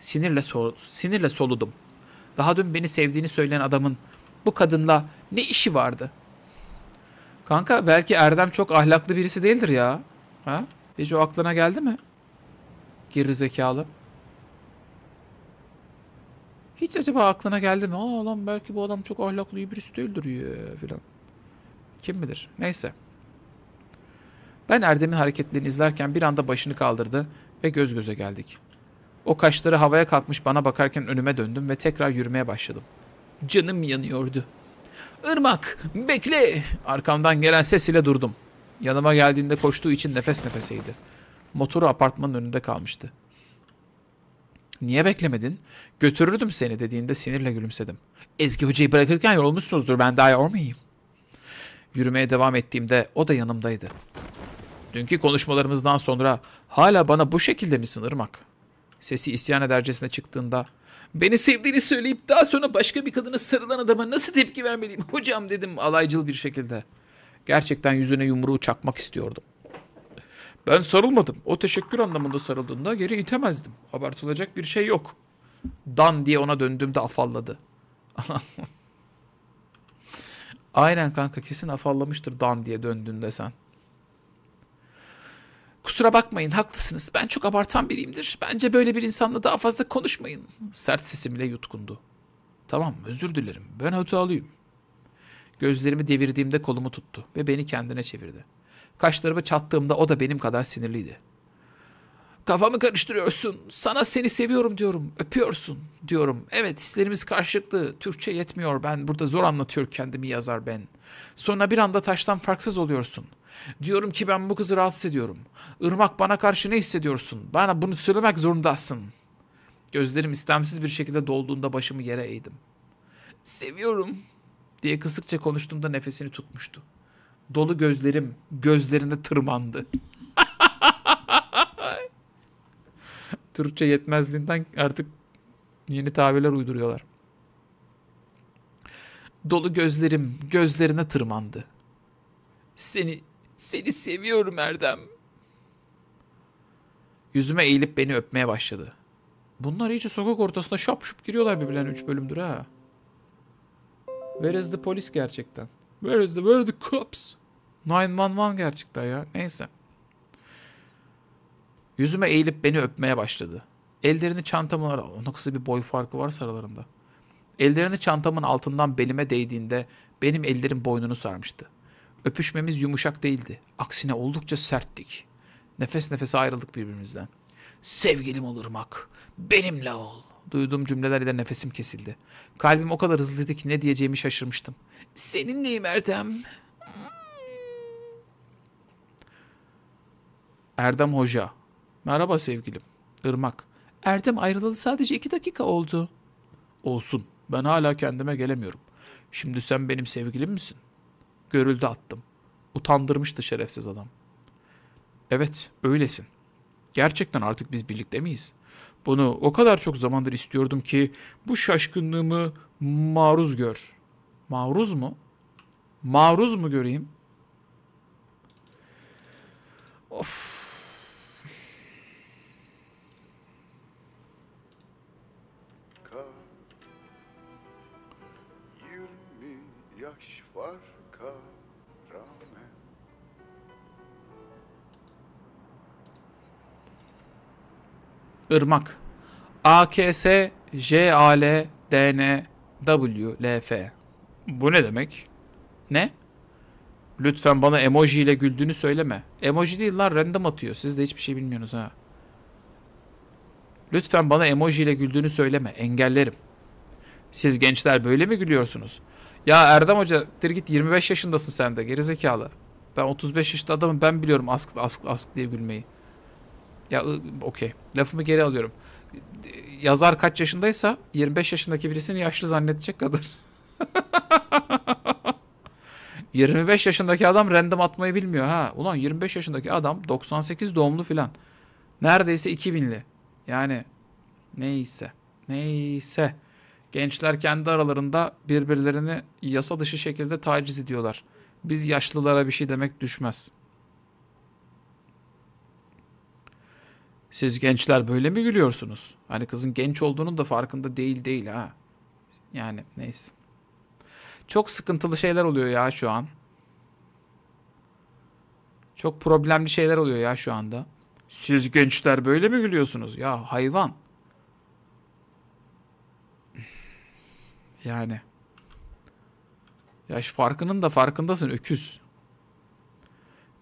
Sinirle, so sinirle soludum. Daha dün beni sevdiğini söyleyen adamın bu kadınla ne işi vardı? Kanka belki Erdem çok ahlaklı birisi değildir ya. Ha? Hiç o aklına geldi mi? zekalı. Hiç acaba aklına geldi mi? Aa lan belki bu adam çok ahlaklı iyi birisi değildir ya filan. Kim bilir. Neyse. Ben Erdem'in hareketlerini izlerken bir anda başını kaldırdı ve göz göze geldik. O kaşları havaya kalkmış bana bakarken önüme döndüm ve tekrar yürümeye başladım. Canım yanıyordu. Irmak bekle arkamdan gelen ses ile durdum. Yanıma geldiğinde koştuğu için nefes nefeseydi. Motoru apartmanın önünde kalmıştı. Niye beklemedin? Götürürdüm seni dediğinde sinirle gülümsedim. Ezgi hocayı bırakırken yorulmuşsunuzdur ben daha yormayayım. Yürümeye devam ettiğimde o da yanımdaydı. Dünkü konuşmalarımızdan sonra hala bana bu şekilde misin Irmak? Sesi isyan edercesine çıktığında beni sevdiğini söyleyip daha sonra başka bir kadına sarılan adama nasıl tepki vermeliyim hocam dedim alaycıl bir şekilde.'' Gerçekten yüzüne yumruğu çakmak istiyordum. Ben sarılmadım. O teşekkür anlamında sarıldığında geri itemezdim. Abartılacak bir şey yok. Dan diye ona döndüğümde afalladı. Aynen kanka kesin afallamıştır Dan diye döndüğünde sen. Kusura bakmayın haklısınız. Ben çok abartan biriyimdir. Bence böyle bir insanla daha fazla konuşmayın. Sert sesimle yutkundu. Tamam özür dilerim. Ben hatalıyım. Gözlerimi devirdiğimde kolumu tuttu ve beni kendine çevirdi. Kaşlarımı çattığımda o da benim kadar sinirliydi. Kafamı karıştırıyorsun. Sana seni seviyorum diyorum. Öpüyorsun diyorum. Evet hislerimiz karşılıklı. Türkçe yetmiyor ben. Burada zor anlatıyor kendimi yazar ben. Sonra bir anda taştan farksız oluyorsun. Diyorum ki ben bu kızı rahatsız ediyorum. Irmak bana karşı ne hissediyorsun? Bana bunu söylemek zorundasın. Gözlerim istemsiz bir şekilde dolduğunda başımı yere eğdim. Seviyorum diye kısıkça konuştuğumda nefesini tutmuştu. Dolu gözlerim gözlerine tırmandı. Türkçe yetmezliğinden artık yeni tabirler uyduruyorlar. Dolu gözlerim gözlerine tırmandı. Seni seni seviyorum Erdem. Yüzüme eğilip beni öpmeye başladı. Bunlar iyice sokak ortasına şap şup giriyorlar birbirlerine üç bölümdür ha. Where is the polis gerçekten? Where is the, where are the cops? 911 gerçekten ya. Neyse. Yüzüme eğilip beni öpmeye başladı. Ellerini çantamın ara... Ona kısa bir boy farkı var aralarında. Ellerini çantamın altından belime değdiğinde benim ellerim boynunu sarmıştı. Öpüşmemiz yumuşak değildi. Aksine oldukça serttik. Nefes nefese ayrıldık birbirimizden. Sevgilim olur Mak. Benimle ol. Duyduğum cümleler ile nefesim kesildi. Kalbim o kadar hızlıydı ki ne diyeceğimi şaşırmıştım. Seninleyim Ertem. Erdem Hoca. Merhaba sevgilim. Irmak. Erdem ayrılalı sadece iki dakika oldu. Olsun. Ben hala kendime gelemiyorum. Şimdi sen benim sevgilim misin? Görüldü attım. Utandırmıştı şerefsiz adam. Evet, öylesin. Gerçekten artık biz birlikte miyiz? Bunu o kadar çok zamandır istiyordum ki bu şaşkınlığımı maruz gör. Maruz mu? Maruz mu göreyim? Of. yaş farka Irmak AKS JAL DN WLF Bu ne demek? Ne? Lütfen bana emoji ile güldüğünü söyleme. Emoji değil lan random atıyor. Siz de hiçbir şey bilmiyorsunuz ha. Lütfen bana emoji ile güldüğünü söyleme. Engellerim. Siz gençler böyle mi gülüyorsunuz? Ya Erdem Hoca dir git 25 yaşındasın sen de gerizekalı. Ben 35 yaşında adamım ben biliyorum ask ask ask diye gülmeyi. Ya okey. Lafımı geri alıyorum. Yazar kaç yaşındaysa 25 yaşındaki birisini yaşlı zannedecek kadar. 25 yaşındaki adam random atmayı bilmiyor ha. Ulan 25 yaşındaki adam 98 doğumlu filan. Neredeyse 2000'li. Yani neyse. Neyse. Gençler kendi aralarında birbirlerini yasa dışı şekilde taciz ediyorlar. Biz yaşlılara bir şey demek düşmez. Siz gençler böyle mi gülüyorsunuz? Hani kızın genç olduğunun da farkında değil değil ha. Yani neyse. Çok sıkıntılı şeyler oluyor ya şu an. Çok problemli şeyler oluyor ya şu anda. Siz gençler böyle mi gülüyorsunuz? Ya hayvan. Yani. Yaş farkının da farkındasın öküz.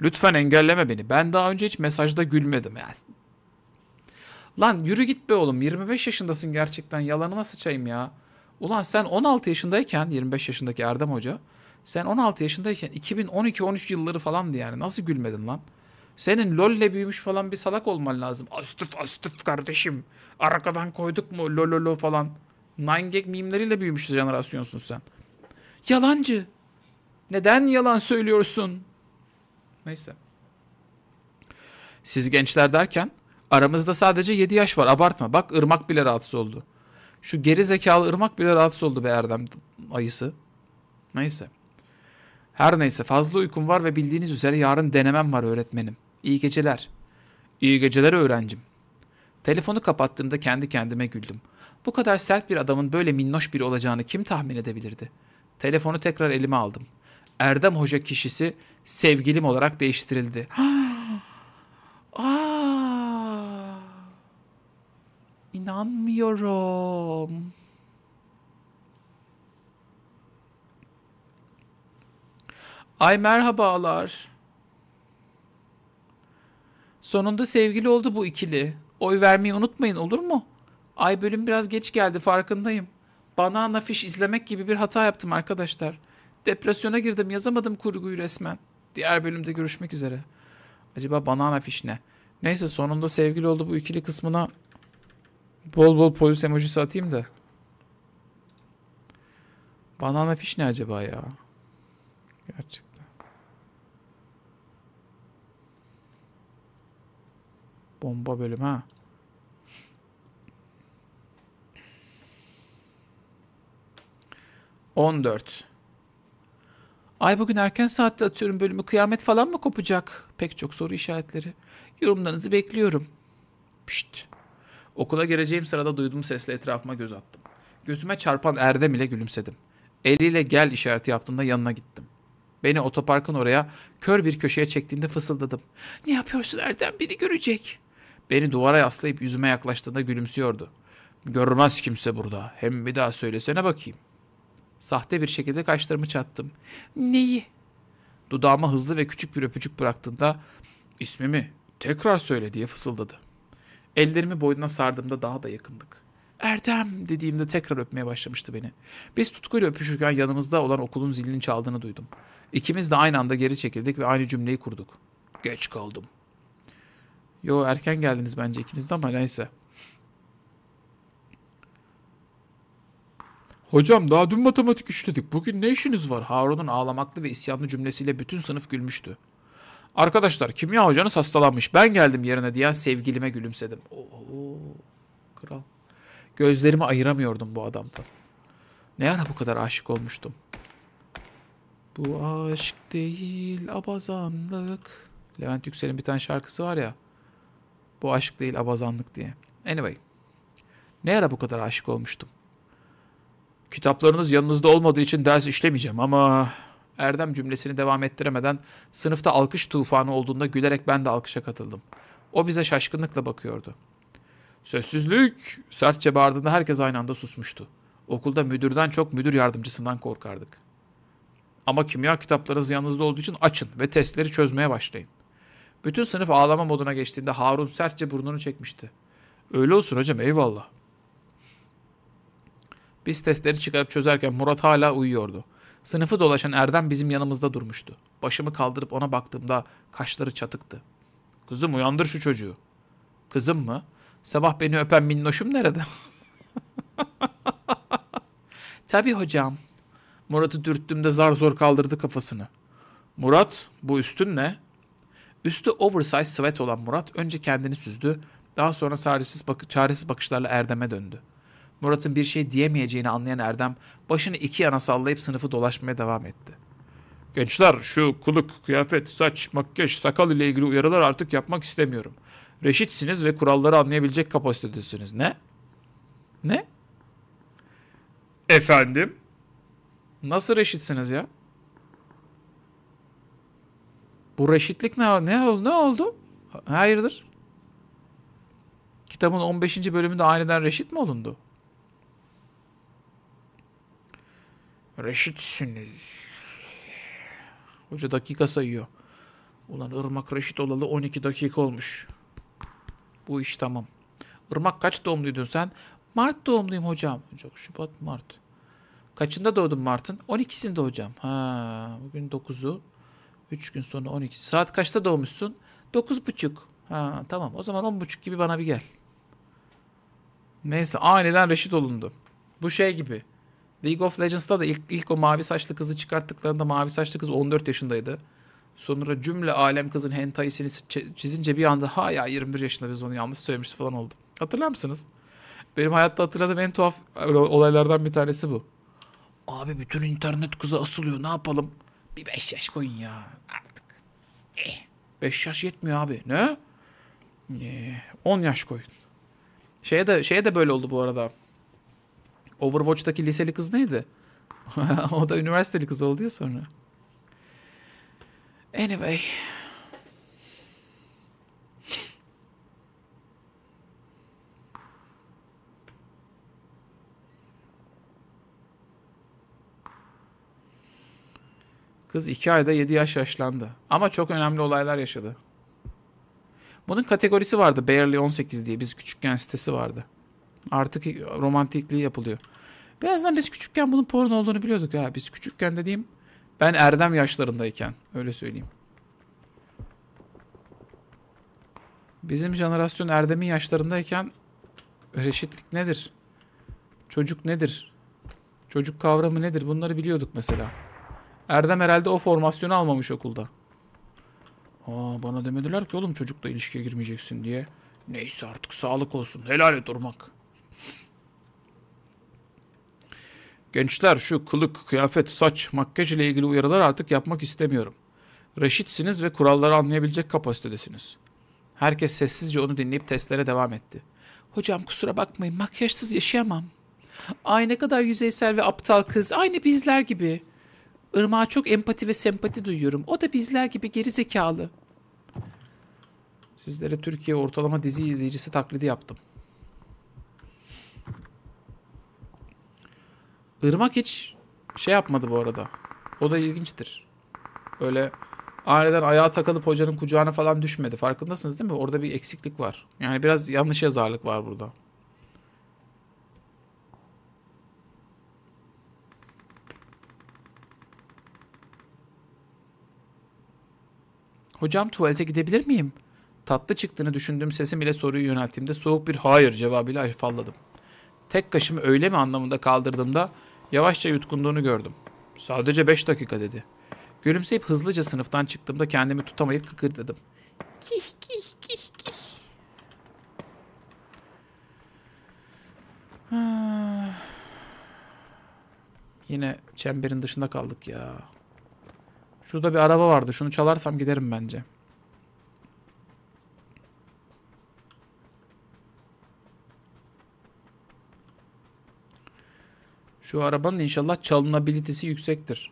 Lütfen engelleme beni. Ben daha önce hiç mesajda gülmedim. Ya Lan yürü git be oğlum 25 yaşındasın gerçekten yalanına sıçayım ya. Ulan sen 16 yaşındayken 25 yaşındaki Erdem Hoca sen 16 yaşındayken 2012-13 yılları falandı yani nasıl gülmedin lan? Senin LoL'le büyümüş falan bir salak olman lazım. Astut astut kardeşim. Arakadan koyduk mu lololo falan. Nine gag mimleriyle büyümüş jenerasyonsun sen. Yalancı. Neden yalan söylüyorsun? Neyse. Siz gençler derken Aramızda sadece 7 yaş var abartma. Bak ırmak bile rahatsız oldu. Şu geri zekalı ırmak bile rahatsız oldu be Erdem ayısı. Neyse. Her neyse fazla uykum var ve bildiğiniz üzere yarın denemem var öğretmenim. İyi geceler. İyi geceler öğrencim. Telefonu kapattığımda kendi kendime güldüm. Bu kadar sert bir adamın böyle minnoş biri olacağını kim tahmin edebilirdi? Telefonu tekrar elime aldım. Erdem Hoca kişisi sevgilim olarak değiştirildi. Aa! İnanmıyorum. Ay merhabalar. Sonunda sevgili oldu bu ikili. Oy vermeyi unutmayın olur mu? Ay bölüm biraz geç geldi farkındayım. Banana Fish izlemek gibi bir hata yaptım arkadaşlar. Depresyona girdim yazamadım kurguyu resmen. Diğer bölümde görüşmek üzere. Acaba Banana Fish ne? Neyse sonunda sevgili oldu bu ikili kısmına Bol bol polis emojisi atayım da. Banana fiş ne acaba ya? Gerçekten. Bomba bölüm ha. On dört. Ay bugün erken saatte atıyorum bölümü. Kıyamet falan mı kopacak? Pek çok soru işaretleri. Yorumlarınızı bekliyorum. Pşt. Okula gireceğim sırada duyduğum sesle etrafıma göz attım. Gözüme çarpan Erdem ile gülümsedim. Eliyle gel işareti yaptığında yanına gittim. Beni otoparkın oraya kör bir köşeye çektiğinde fısıldadım. Ne yapıyorsun Erdem beni görecek. Beni duvara yaslayıp yüzüme yaklaştığında gülümsüyordu. Görmez kimse burada. Hem bir daha söylesene bakayım. Sahte bir şekilde kaşlarımı çattım. Neyi? Dudağıma hızlı ve küçük bir öpücük bıraktığında ismimi tekrar söyle diye fısıldadı. Ellerimi boynuna sardığımda daha da yakındık. Erdem dediğimde tekrar öpmeye başlamıştı beni. Biz tutkuyla öpüşürken yanımızda olan okulun zilinin çaldığını duydum. İkimiz de aynı anda geri çekildik ve aynı cümleyi kurduk. Geç kaldım. Yo erken geldiniz bence ikiniz de ama neyse. Hocam daha dün matematik işledik. Bugün ne işiniz var? Harun'un ağlamaklı ve isyanlı cümlesiyle bütün sınıf gülmüştü. Arkadaşlar kimya hocanız hastalanmış. Ben geldim yerine diyen sevgilime gülümsedim. Oo, kral. Gözlerimi ayıramıyordum bu adamdan. Ne ara bu kadar aşık olmuştum. Bu aşk değil abazanlık. Levent Yüksel'in bir tane şarkısı var ya. Bu aşk değil abazanlık diye. Anyway. Ne ara bu kadar aşık olmuştum. Kitaplarınız yanınızda olmadığı için ders işlemeyeceğim ama Erdem cümlesini devam ettiremeden sınıfta alkış tufanı olduğunda gülerek ben de alkışa katıldım. O bize şaşkınlıkla bakıyordu. Sessizlik! Sertçe bağırdığında herkes aynı anda susmuştu. Okulda müdürden çok müdür yardımcısından korkardık. Ama kimya kitaplarınız yanınızda olduğu için açın ve testleri çözmeye başlayın. Bütün sınıf ağlama moduna geçtiğinde Harun sertçe burnunu çekmişti. Öyle olsun hocam eyvallah. Biz testleri çıkarıp çözerken Murat hala uyuyordu. Sınıfı dolaşan Erdem bizim yanımızda durmuştu. Başımı kaldırıp ona baktığımda kaşları çatıktı. Kızım uyandır şu çocuğu. Kızım mı? Sabah beni öpen minnoşum nerede? Tabii hocam. Murat'ı dürttüğümde zar zor kaldırdı kafasını. Murat bu üstün ne? Üstü oversize sweat olan Murat önce kendini süzdü. Daha sonra çaresiz, bak çaresiz bakışlarla Erdem'e döndü. Murat'ın bir şey diyemeyeceğini anlayan Erdem başını iki yana sallayıp sınıfı dolaşmaya devam etti. Gençler şu kılık, kıyafet, saç, makyaj, sakal ile ilgili uyarılar artık yapmak istemiyorum. Reşitsiniz ve kuralları anlayabilecek kapasitedesiniz. Ne? Ne? Efendim? Nasıl reşitsiniz ya? Bu reşitlik ne, ne, oldu, ne oldu? Hayırdır? Kitabın 15. bölümünde aniden reşit mi olundu? Reşitsiniz. Hoca dakika sayıyor. Ulan Irmak Reşit olalı 12 dakika olmuş. Bu iş tamam. Irmak kaç doğumluydun sen? Mart doğumluyum hocam. Çok Şubat, Mart. Kaçında doğdun Mart'ın? 12'sinde hocam. Ha, bugün 9'u. 3 gün sonra 12. Saat kaçta doğmuşsun? 9.30. Ha, tamam. O zaman 10.30 gibi bana bir gel. Neyse aniden reşit olundu. Bu şey gibi. League of Legends'ta da ilk, ilk o mavi saçlı kızı çıkarttıklarında mavi saçlı kız 14 yaşındaydı. Sonra cümle alem kızın hentai'sini çizince bir anda ha ya 21 yaşında biz onu yanlış söylemiş falan oldu. Hatırlar mısınız? Benim hayatta hatırladığım en tuhaf olaylardan bir tanesi bu. Abi bütün internet kıza asılıyor ne yapalım? Bir 5 yaş koyun ya artık. 5 eh, yaş yetmiyor abi. Ne? 10 eh, yaş koyun. Şeye de şeye de böyle oldu bu arada. Overwatch'taki liseli kız neydi? o da üniversiteli kız oldu ya sonra. Anyway. Kız 2 ayda 7 yaş yaşlandı. Ama çok önemli olaylar yaşadı. Bunun kategorisi vardı. Barely 18 diye biz küçükken sitesi vardı. Artık romantikliği yapılıyor. Birazdan biz küçükken bunun porn olduğunu biliyorduk ya. Biz küçükken dediğim ben erdem yaşlarındayken öyle söyleyeyim. Bizim jenerasyon erdemin yaşlarındayken reşitlik nedir? Çocuk nedir? Çocuk kavramı nedir? Bunları biliyorduk mesela. Erdem herhalde o formasyonu almamış okulda. Aa, bana demediler ki oğlum çocukla ilişkiye girmeyeceksin diye. Neyse artık sağlık olsun. Helal et durmak. Gençler şu kılık, kıyafet, saç, makyaj ile ilgili uyarılar artık yapmak istemiyorum. Reşitsiniz ve kuralları anlayabilecek kapasitedesiniz. Herkes sessizce onu dinleyip testlere devam etti. Hocam kusura bakmayın makyajsız yaşayamam. Ay ne kadar yüzeysel ve aptal kız. Aynı bizler gibi. Irmağa çok empati ve sempati duyuyorum. O da bizler gibi geri zekalı. Sizlere Türkiye ortalama dizi izleyicisi taklidi yaptım. Irmak hiç şey yapmadı bu arada. O da ilginçtir. Öyle aniden ayağa takılıp hocanın kucağına falan düşmedi. Farkındasınız değil mi? Orada bir eksiklik var. Yani biraz yanlış yazarlık var burada. Hocam tuvalete gidebilir miyim? Tatlı çıktığını düşündüğüm sesim ile soruyu yönelttiğimde soğuk bir hayır cevabıyla afalladım. Tek kaşımı öyle mi anlamında kaldırdığımda Yavaşça yutkunduğunu gördüm. Sadece beş dakika dedi. Gülümseyip hızlıca sınıftan çıktığımda kendimi tutamayıp kıkırdadım. Kih kih kih kih. Ha. Yine çemberin dışında kaldık ya. Şurada bir araba vardı. Şunu çalarsam giderim bence. Şu arabanın inşallah çalınabilitesi yüksektir.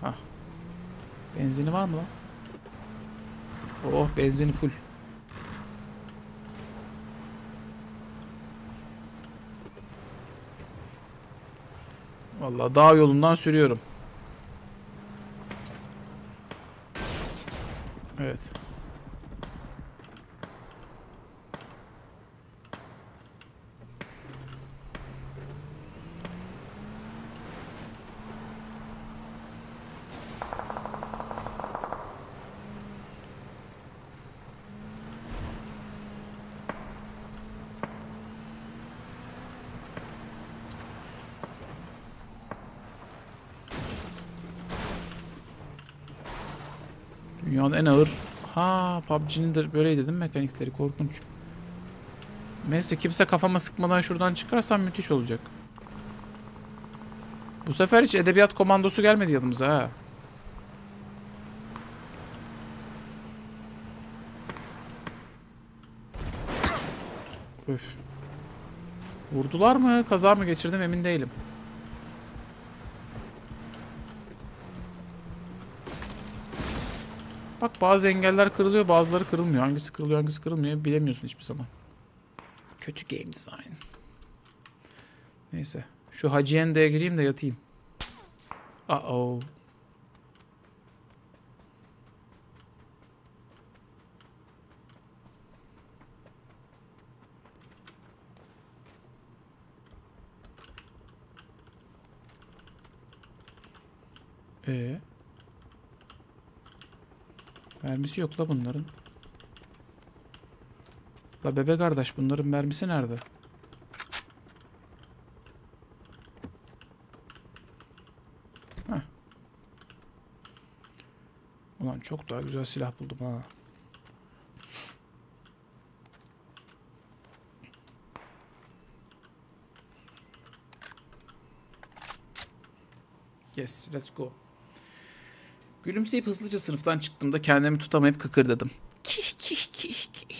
Hah. Benzini var mı? lan? Oh benzin full. Vallahi dağ yolundan sürüyorum. Evet. PUBG'nin de böyleydi değil mi mekanikleri? Korkunç. Neyse kimse kafama sıkmadan şuradan çıkarsam müthiş olacak. Bu sefer hiç edebiyat komandosu gelmedi yanımıza ha. Öf. Vurdular mı? Kaza mı geçirdim emin değilim. Bak bazı engeller kırılıyor bazıları kırılmıyor. Hangisi kırılıyor hangisi kırılmıyor bilemiyorsun hiçbir zaman. Kötü game design. Neyse. Şu Hacı Yende'ye gireyim de yatayım. Uh oh. Ee? Mermisi yok la bunların. La bebe kardeş bunların mermisi nerede? Heh. Ulan çok daha güzel silah buldum ha. Yes, let's go. Gülümseyip hızlıca sınıftan çıktığımda kendimi tutamayıp kıkırdadım. Kih kih kih kih.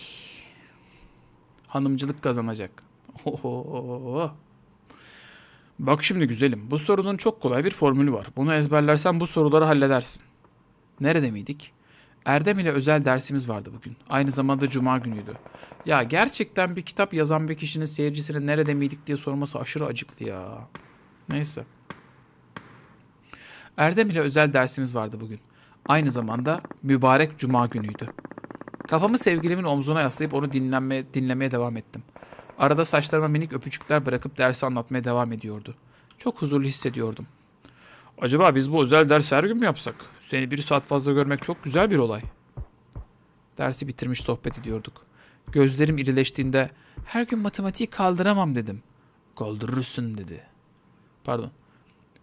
Hanımcılık kazanacak. Oho. Bak şimdi güzelim. Bu sorunun çok kolay bir formülü var. Bunu ezberlersen bu soruları halledersin. Nerede miydik? Erdem ile özel dersimiz vardı bugün. Aynı zamanda cuma günüydü. Ya gerçekten bir kitap yazan bir kişinin seyircisine nerede miydik diye sorması aşırı acıklı ya. Neyse. Erdem ile özel dersimiz vardı bugün. Aynı zamanda mübarek cuma günüydü. Kafamı sevgilimin omzuna yaslayıp onu dinlenmeye dinlemeye devam ettim. Arada saçlarıma minik öpücükler bırakıp dersi anlatmaya devam ediyordu. Çok huzurlu hissediyordum. Acaba biz bu özel dersi her gün mü yapsak? Seni bir saat fazla görmek çok güzel bir olay. Dersi bitirmiş sohbet ediyorduk. Gözlerim irileştiğinde her gün matematiği kaldıramam dedim. Kaldırırsın dedi. Pardon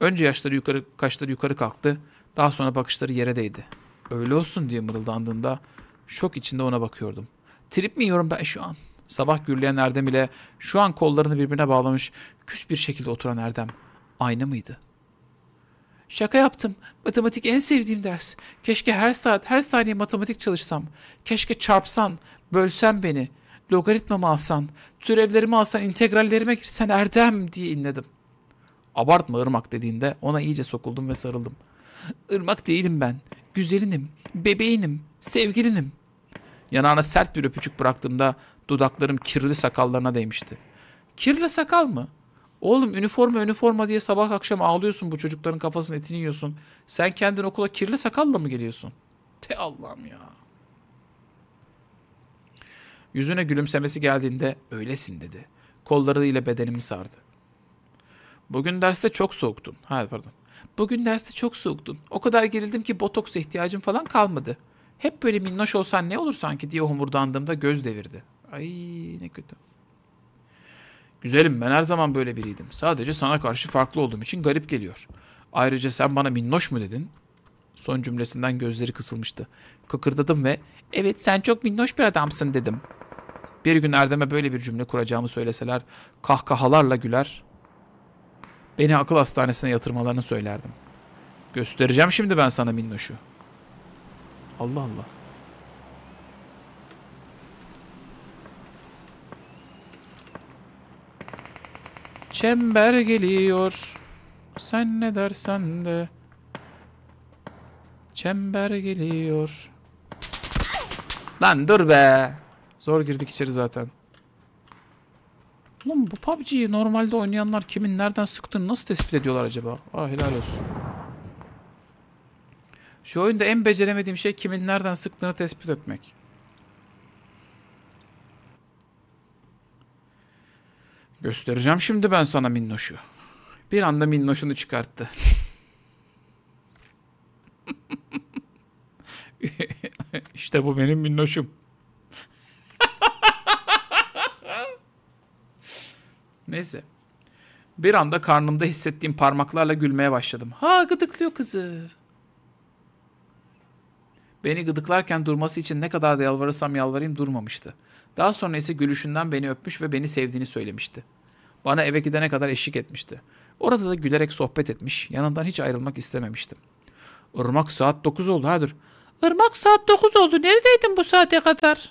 Önce yaşları yukarı, kaşları yukarı kalktı. Daha sonra bakışları yere değdi. Öyle olsun diye mırıldandığında şok içinde ona bakıyordum. Trip mi yiyorum ben şu an? Sabah gürleyen Erdem ile şu an kollarını birbirine bağlamış küs bir şekilde oturan Erdem aynı mıydı? Şaka yaptım. Matematik en sevdiğim ders. Keşke her saat, her saniye matematik çalışsam. Keşke çarpsan, bölsen beni. Logaritmamı alsan, türevlerimi alsan, integrallerime girsen Erdem diye inledim.'' Abartma ırmak dediğinde ona iyice sokuldum ve sarıldım. Irmak değilim ben. Güzelinim, bebeğinim, sevgilinim. Yanağına sert bir öpücük bıraktığımda dudaklarım kirli sakallarına değmişti. Kirli sakal mı? Oğlum üniforma üniforma diye sabah akşam ağlıyorsun bu çocukların kafasını etini yiyorsun. Sen kendin okula kirli sakalla mı geliyorsun? Te Allah'ım ya. Yüzüne gülümsemesi geldiğinde öylesin dedi. Kolları ile bedenimi sardı. Bugün derste çok soğuktun. Ha pardon. Bugün derste çok soğuktun. O kadar gerildim ki botoks ihtiyacım falan kalmadı. Hep böyle minnoş olsan ne olur sanki diye homurdandığımda göz devirdi. Ay ne kötü. Güzelim ben her zaman böyle biriydim. Sadece sana karşı farklı olduğum için garip geliyor. Ayrıca sen bana minnoş mu dedin? Son cümlesinden gözleri kısılmıştı. Kıkırdadım ve evet sen çok minnoş bir adamsın dedim. Bir gün Erdem'e böyle bir cümle kuracağımı söyleseler kahkahalarla güler Beni akıl hastanesine yatırmalarını söylerdim. Göstereceğim şimdi ben sana minnoşu. Allah Allah. Çember geliyor. Sen ne dersen de. Çember geliyor. Lan dur be. Zor girdik içeri zaten. Oğlum bu PUBG'yi normalde oynayanlar kimin nereden sıktığını nasıl tespit ediyorlar acaba? Ah helal olsun. Şu oyunda en beceremediğim şey kimin nereden sıktığını tespit etmek. Göstereceğim şimdi ben sana Minnoş'u. Bir anda Minnoş'unu çıkarttı. İşte bu benim Minnoş'um. Neyse. Bir anda karnımda hissettiğim parmaklarla gülmeye başladım. Ha gıdıklıyor kızı. Beni gıdıklarken durması için ne kadar da yalvarırsam yalvarayım durmamıştı. Daha sonra ise gülüşünden beni öpmüş ve beni sevdiğini söylemişti. Bana eve gidene kadar eşlik etmişti. Orada da gülerek sohbet etmiş, yanından hiç ayrılmak istememiştim. Irmak saat 9 oldu dur. Irmak saat 9 oldu, neredeydin bu saate kadar?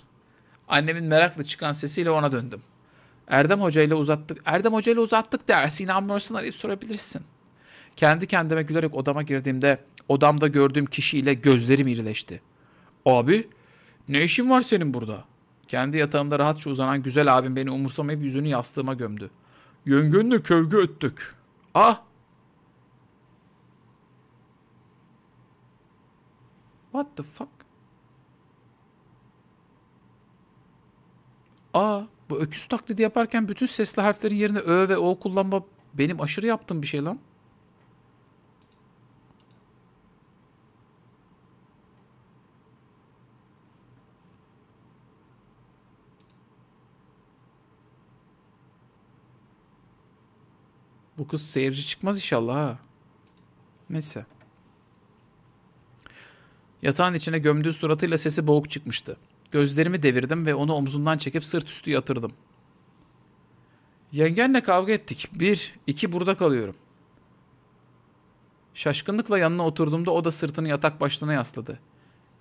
Annemin merakla çıkan sesiyle ona döndüm. Erdem Hoca ile uzattık. Erdem Hoca ile uzattık dersi inanmıyorsan arayıp sorabilirsin. Kendi kendime gülerek odama girdiğimde odamda gördüğüm kişiyle gözlerim irileşti. Abi ne işin var senin burada? Kendi yatağımda rahatça uzanan güzel abim beni umursamayıp yüzünü yastığıma gömdü. Yöngenle kövgü öttük. Ah! What the fuck? Ah. Bu öküz taklidi yaparken bütün sesli harflerin yerine ö ve o kullanma benim aşırı yaptığım bir şey lan. Bu kız seyirci çıkmaz inşallah ha. Neyse. Yatağın içine gömdüğü suratıyla sesi boğuk çıkmıştı. Gözlerimi devirdim ve onu omzundan çekip sırt üstü yatırdım. Yengenle kavga ettik. Bir, iki burada kalıyorum. Şaşkınlıkla yanına oturduğumda o da sırtını yatak başlığına yasladı.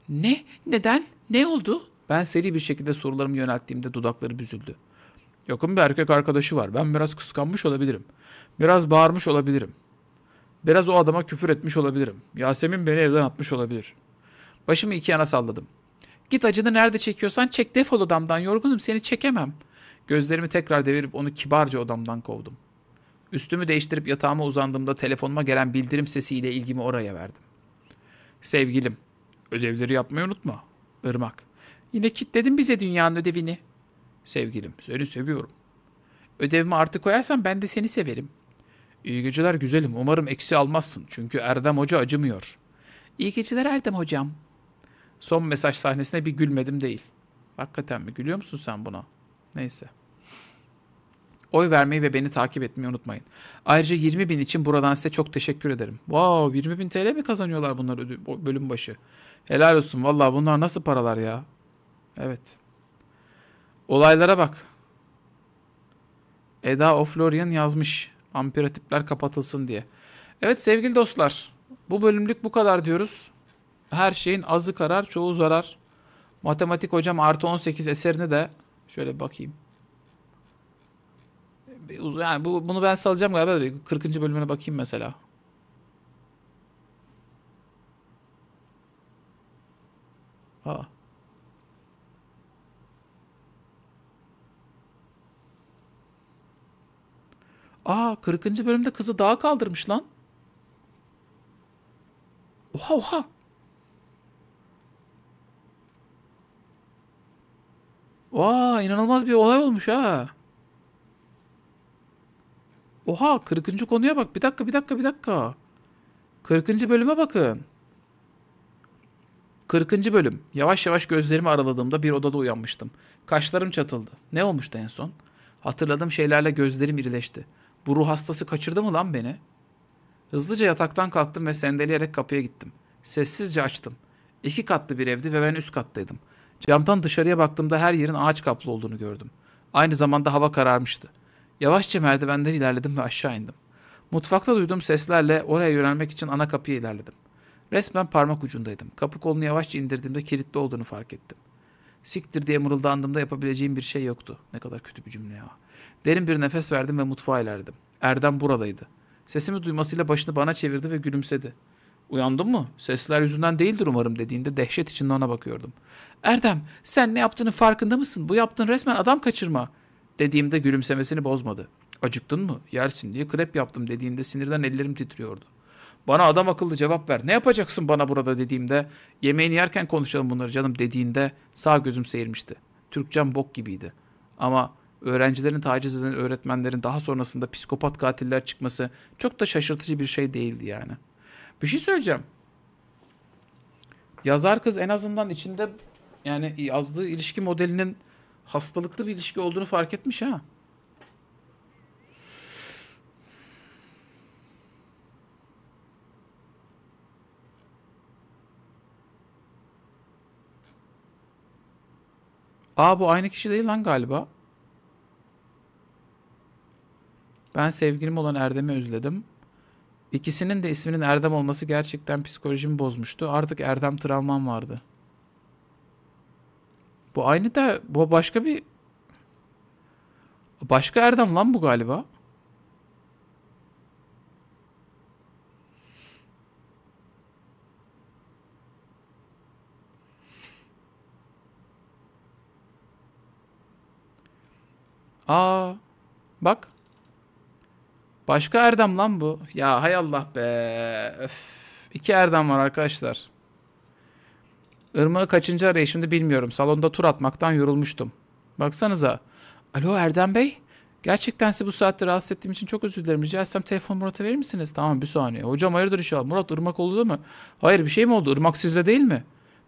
Ne? Neden? Ne oldu? Ben seri bir şekilde sorularımı yönelttiğimde dudakları büzüldü. Yakın bir erkek arkadaşı var. Ben biraz kıskanmış olabilirim. Biraz bağırmış olabilirim. Biraz o adama küfür etmiş olabilirim. Yasemin beni evden atmış olabilir. Başımı iki yana salladım. Git acını nerede çekiyorsan çek defol odamdan yorgunum seni çekemem. Gözlerimi tekrar devirip onu kibarca odamdan kovdum. Üstümü değiştirip yatağıma uzandığımda telefonuma gelen bildirim sesiyle ilgimi oraya verdim. Sevgilim, ödevleri yapmayı unutma. Irmak, yine kitledin bize dünyanın ödevini. Sevgilim, seni seviyorum. Ödevimi artık koyarsan ben de seni severim. İyi geceler güzelim, umarım eksi almazsın çünkü Erdem Hoca acımıyor. İyi geceler Erdem Hocam.'' son mesaj sahnesine bir gülmedim değil. Hakikaten mi? Gülüyor musun sen buna? Neyse. Oy vermeyi ve beni takip etmeyi unutmayın. Ayrıca 20 bin için buradan size çok teşekkür ederim. Wow 20 bin TL mi kazanıyorlar bunlar bölüm başı? Helal olsun valla bunlar nasıl paralar ya? Evet. Olaylara bak. Eda Oflorian yazmış. Ampiratipler kapatılsın diye. Evet sevgili dostlar. Bu bölümlük bu kadar diyoruz her şeyin azı karar, çoğu zarar. Matematik hocam artı 18 eserini de şöyle bakayım. Yani bu, bunu ben salacağım galiba. Da 40. bölümüne bakayım mesela. Ha. Aa 40. bölümde kızı daha kaldırmış lan. Oha oha. Aa inanılmaz bir olay olmuş ha. Oha 40. konuya bak. Bir dakika bir dakika bir dakika. 40. bölüme bakın. 40. bölüm. Yavaş yavaş gözlerimi araladığımda bir odada uyanmıştım. Kaşlarım çatıldı. Ne olmuştu en son? Hatırladığım şeylerle gözlerim irileşti. Bu ruh hastası kaçırdı mı lan beni? Hızlıca yataktan kalktım ve sendeleyerek kapıya gittim. Sessizce açtım. İki katlı bir evdi ve ben üst kattaydım. Camdan dışarıya baktığımda her yerin ağaç kaplı olduğunu gördüm. Aynı zamanda hava kararmıştı. Yavaşça merdivenden ilerledim ve aşağı indim. Mutfakta duyduğum seslerle oraya yönelmek için ana kapıya ilerledim. Resmen parmak ucundaydım. Kapı kolunu yavaşça indirdiğimde kilitli olduğunu fark ettim. Siktir diye mırıldandığımda yapabileceğim bir şey yoktu. Ne kadar kötü bir cümle ya. Derin bir nefes verdim ve mutfağa ilerledim. Erdem buradaydı. Sesimi duymasıyla başını bana çevirdi ve gülümsedi. Uyandın mı? Sesler yüzünden değildir umarım dediğinde dehşet içinde ona bakıyordum. Erdem sen ne yaptığının farkında mısın? Bu yaptığın resmen adam kaçırma. Dediğimde gülümsemesini bozmadı. Acıktın mı? Yersin diye krep yaptım dediğinde sinirden ellerim titriyordu. Bana adam akıllı cevap ver. Ne yapacaksın bana burada dediğimde, yemeğini yerken konuşalım bunları canım dediğinde sağ gözüm seyirmişti. Türkçem bok gibiydi. Ama öğrencilerin taciz eden öğretmenlerin daha sonrasında psikopat katiller çıkması çok da şaşırtıcı bir şey değildi yani.'' Bir şey söyleyeceğim. Yazar kız en azından içinde yani yazdığı ilişki modelinin hastalıklı bir ilişki olduğunu fark etmiş ha. Aa bu aynı kişi değil lan galiba. Ben sevgilim olan Erdem'i özledim. İkisinin de isminin Erdem olması gerçekten psikolojimi bozmuştu. Artık Erdem travmam vardı. Bu aynı da bu başka bir başka Erdem lan bu galiba. Aa bak Başka Erdem lan bu. Ya hay Allah be. Öf. İki Erdem var arkadaşlar. Irmağı kaçıncı şimdi bilmiyorum. Salonda tur atmaktan yorulmuştum. Baksanıza. Alo Erdem Bey. Gerçekten sizi bu saatte rahatsız ettiğim için çok özür dilerim. Rica etsem telefon Murat'a verir misiniz? Tamam bir saniye. Hocam hayırdır inşallah. Murat Irmak oldu mu? Hayır bir şey mi oldu? Irmak sizde değil mi?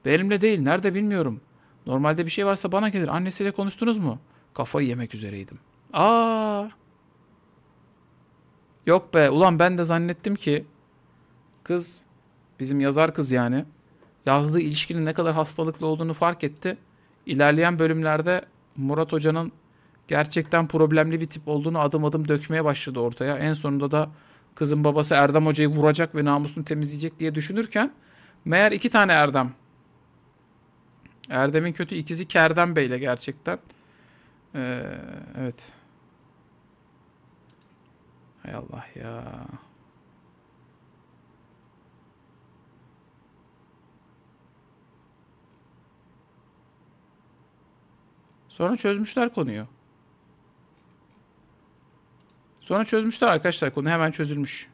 Benimle değil. Nerede bilmiyorum. Normalde bir şey varsa bana gelir. Annesiyle konuştunuz mu? Kafayı yemek üzereydim. Aa. Yok be ulan ben de zannettim ki kız bizim yazar kız yani yazdığı ilişkinin ne kadar hastalıklı olduğunu fark etti. İlerleyen bölümlerde Murat Hoca'nın gerçekten problemli bir tip olduğunu adım adım dökmeye başladı ortaya. En sonunda da kızın babası Erdem Hoca'yı vuracak ve namusunu temizleyecek diye düşünürken meğer iki tane Erdem. Erdem'in kötü ikizi Kerdem ile gerçekten. Ee, evet. Hay Allah ya. Sonra çözmüşler konuyu. Sonra çözmüşler arkadaşlar konu hemen çözülmüş.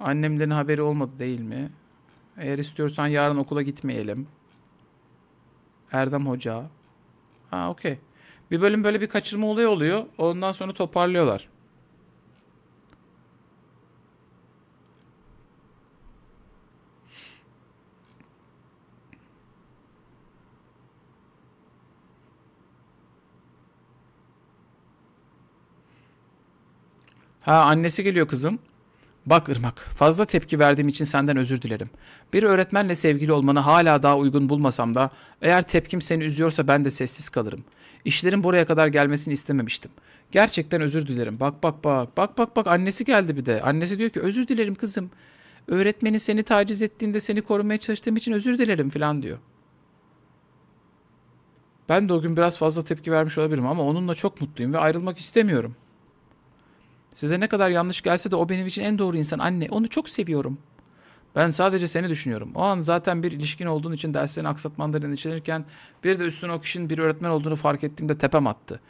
Annemlerin haberi olmadı değil mi? Eğer istiyorsan yarın okula gitmeyelim. Erdem Hoca. Ha okey. Bir bölüm böyle bir kaçırma olayı oluyor. Ondan sonra toparlıyorlar. Ha annesi geliyor kızın. Bak Irmak, fazla tepki verdiğim için senden özür dilerim. Bir öğretmenle sevgili olmanı hala daha uygun bulmasam da eğer tepkim seni üzüyorsa ben de sessiz kalırım. İşlerin buraya kadar gelmesini istememiştim. Gerçekten özür dilerim. Bak bak bak. Bak bak bak annesi geldi bir de. Annesi diyor ki özür dilerim kızım. Öğretmenin seni taciz ettiğinde seni korumaya çalıştığım için özür dilerim falan diyor. Ben de o gün biraz fazla tepki vermiş olabilirim ama onunla çok mutluyum ve ayrılmak istemiyorum.'' Size ne kadar yanlış gelse de o benim için en doğru insan anne. Onu çok seviyorum. Ben sadece seni düşünüyorum. O an zaten bir ilişkin olduğun için derslerini aksatmandan endişelenirken bir de üstüne o kişinin bir öğretmen olduğunu fark ettiğimde tepem attı.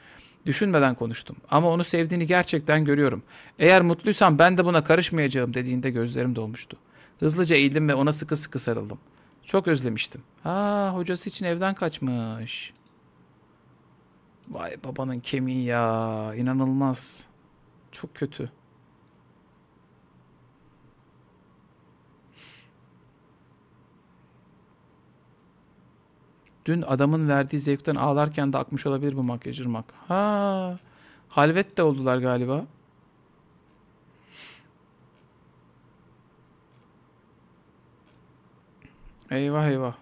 Düşünmeden konuştum ama onu sevdiğini gerçekten görüyorum. Eğer mutluysam ben de buna karışmayacağım dediğinde gözlerim dolmuştu. Hızlıca eğildim ve ona sıkı sıkı sarıldım. Çok özlemiştim. Ha hocası için evden kaçmış. Vay babanın kemiği ya inanılmaz.'' Çok kötü. Dün adamın verdiği zevkten ağlarken de akmış olabilir bu makyaj ırmak. Ha, halvet de oldular galiba. Eyvah eyvah.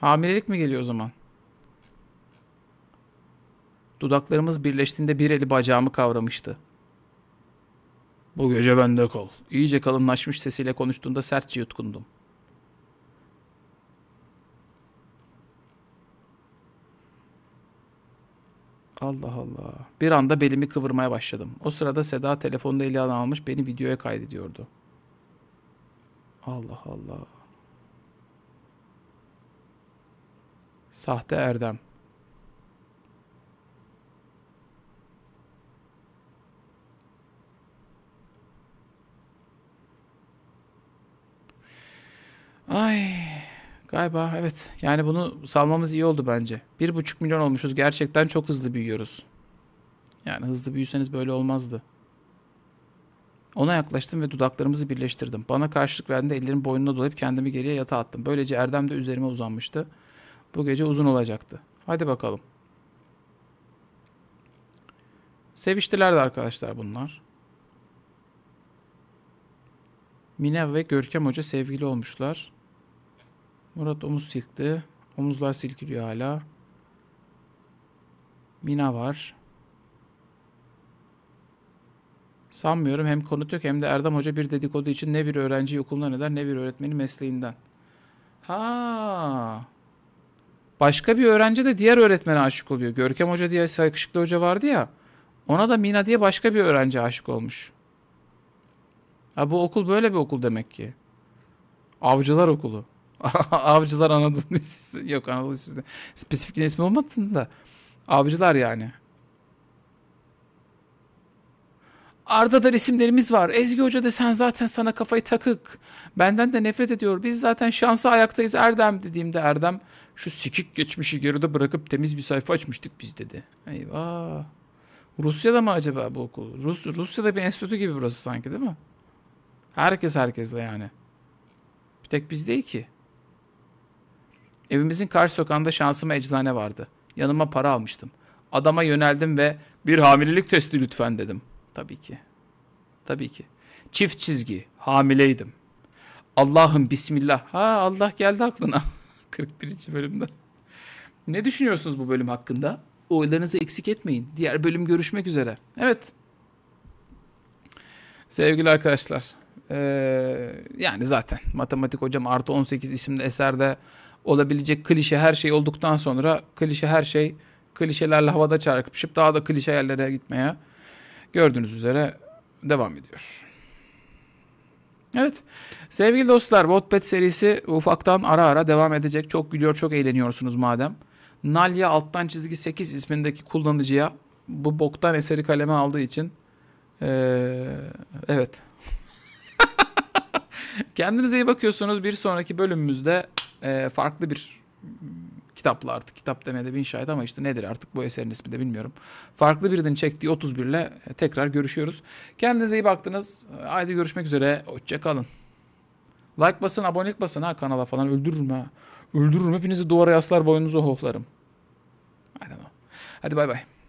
Hamilelik mi geliyor o zaman? Dudaklarımız birleştiğinde bir eli bacağımı kavramıştı. Bu gece bende kal. İyice kalınlaşmış sesiyle konuştuğunda sertçe yutkundum. Allah Allah. Bir anda belimi kıvırmaya başladım. O sırada Seda telefonda ele almış beni videoya kaydediyordu. Allah Allah. Sahte Erdem. Ay galiba evet. Yani bunu salmamız iyi oldu bence. Bir buçuk milyon olmuşuz. Gerçekten çok hızlı büyüyoruz. Yani hızlı büyüseniz böyle olmazdı. Ona yaklaştım ve dudaklarımızı birleştirdim. Bana karşılık verdiğinde ellerim boynuna dolayıp kendimi geriye yatağa attım. Böylece Erdem de üzerime uzanmıştı. Bu gece uzun olacaktı. Hadi bakalım. Seviştilerdi arkadaşlar bunlar. Mine ve Görkem Hoca sevgili olmuşlar. Murat omuz silkti. Omuzlar silkiliyor hala. Mina var. Sanmıyorum hem konut yok hem de Erdem Hoca bir dedikodu için ne bir öğrenci okulundan eder ne bir öğretmeni mesleğinden. Ha. Başka bir öğrenci de diğer öğretmene aşık oluyor. Görkem Hoca diye saykışıklı hoca vardı ya. Ona da Mina diye başka bir öğrenci aşık olmuş. Ha bu okul böyle bir okul demek ki. Avcılar okulu. Avcılar Anadolu Lisesi. Yok Anadolu Lisesi. Spesifik ismi olmadı da. Avcılar yani. Arda'da resimlerimiz var. Ezgi Hoca da sen zaten sana kafayı takık. Benden de nefret ediyor. Biz zaten şansı ayaktayız Erdem dediğimde Erdem şu sikik geçmişi geride bırakıp temiz bir sayfa açmıştık biz dedi. Eyvah. Rusya'da mı acaba bu okul? Rus, Rusya'da bir enstitü gibi burası sanki değil mi? Herkes herkesle yani. Bir tek biz değil ki. Evimizin karşı sokağında şansıma eczane vardı. Yanıma para almıştım. Adama yöneldim ve bir hamilelik testi lütfen dedim. Tabii ki. Tabii ki. Çift çizgi. Hamileydim. Allah'ım bismillah. Ha Allah geldi aklına. 41. bölümde. Ne düşünüyorsunuz bu bölüm hakkında? Oylarınızı eksik etmeyin. Diğer bölüm görüşmek üzere. Evet. Sevgili arkadaşlar. Ee, yani zaten matematik hocam artı 18 isimli eserde olabilecek klişe her şey olduktan sonra klişe her şey klişelerle havada çarpışıp daha da klişe yerlere gitmeye gördüğünüz üzere devam ediyor. Evet sevgili dostlar Wattpad serisi ufaktan ara ara devam edecek. Çok gülüyor çok eğleniyorsunuz madem. Nalya alttan çizgi 8 ismindeki kullanıcıya bu boktan eseri kaleme aldığı için ee, evet. Kendinize iyi bakıyorsunuz. Bir sonraki bölümümüzde e, farklı bir hmm, kitapla artık kitap demedi bin şahit ama işte nedir artık bu eserin ismi de bilmiyorum. Farklı birinin çektiği 31 ile e, tekrar görüşüyoruz. Kendinize iyi baktınız. Ee, haydi görüşmek üzere. Hoşçakalın. Like basın, abonelik basın ha kanala falan. Öldürürüm ha. Öldürürüm. Hepinizi duvara yaslar boynunuzu hohlarım. I don't Hadi bay bay.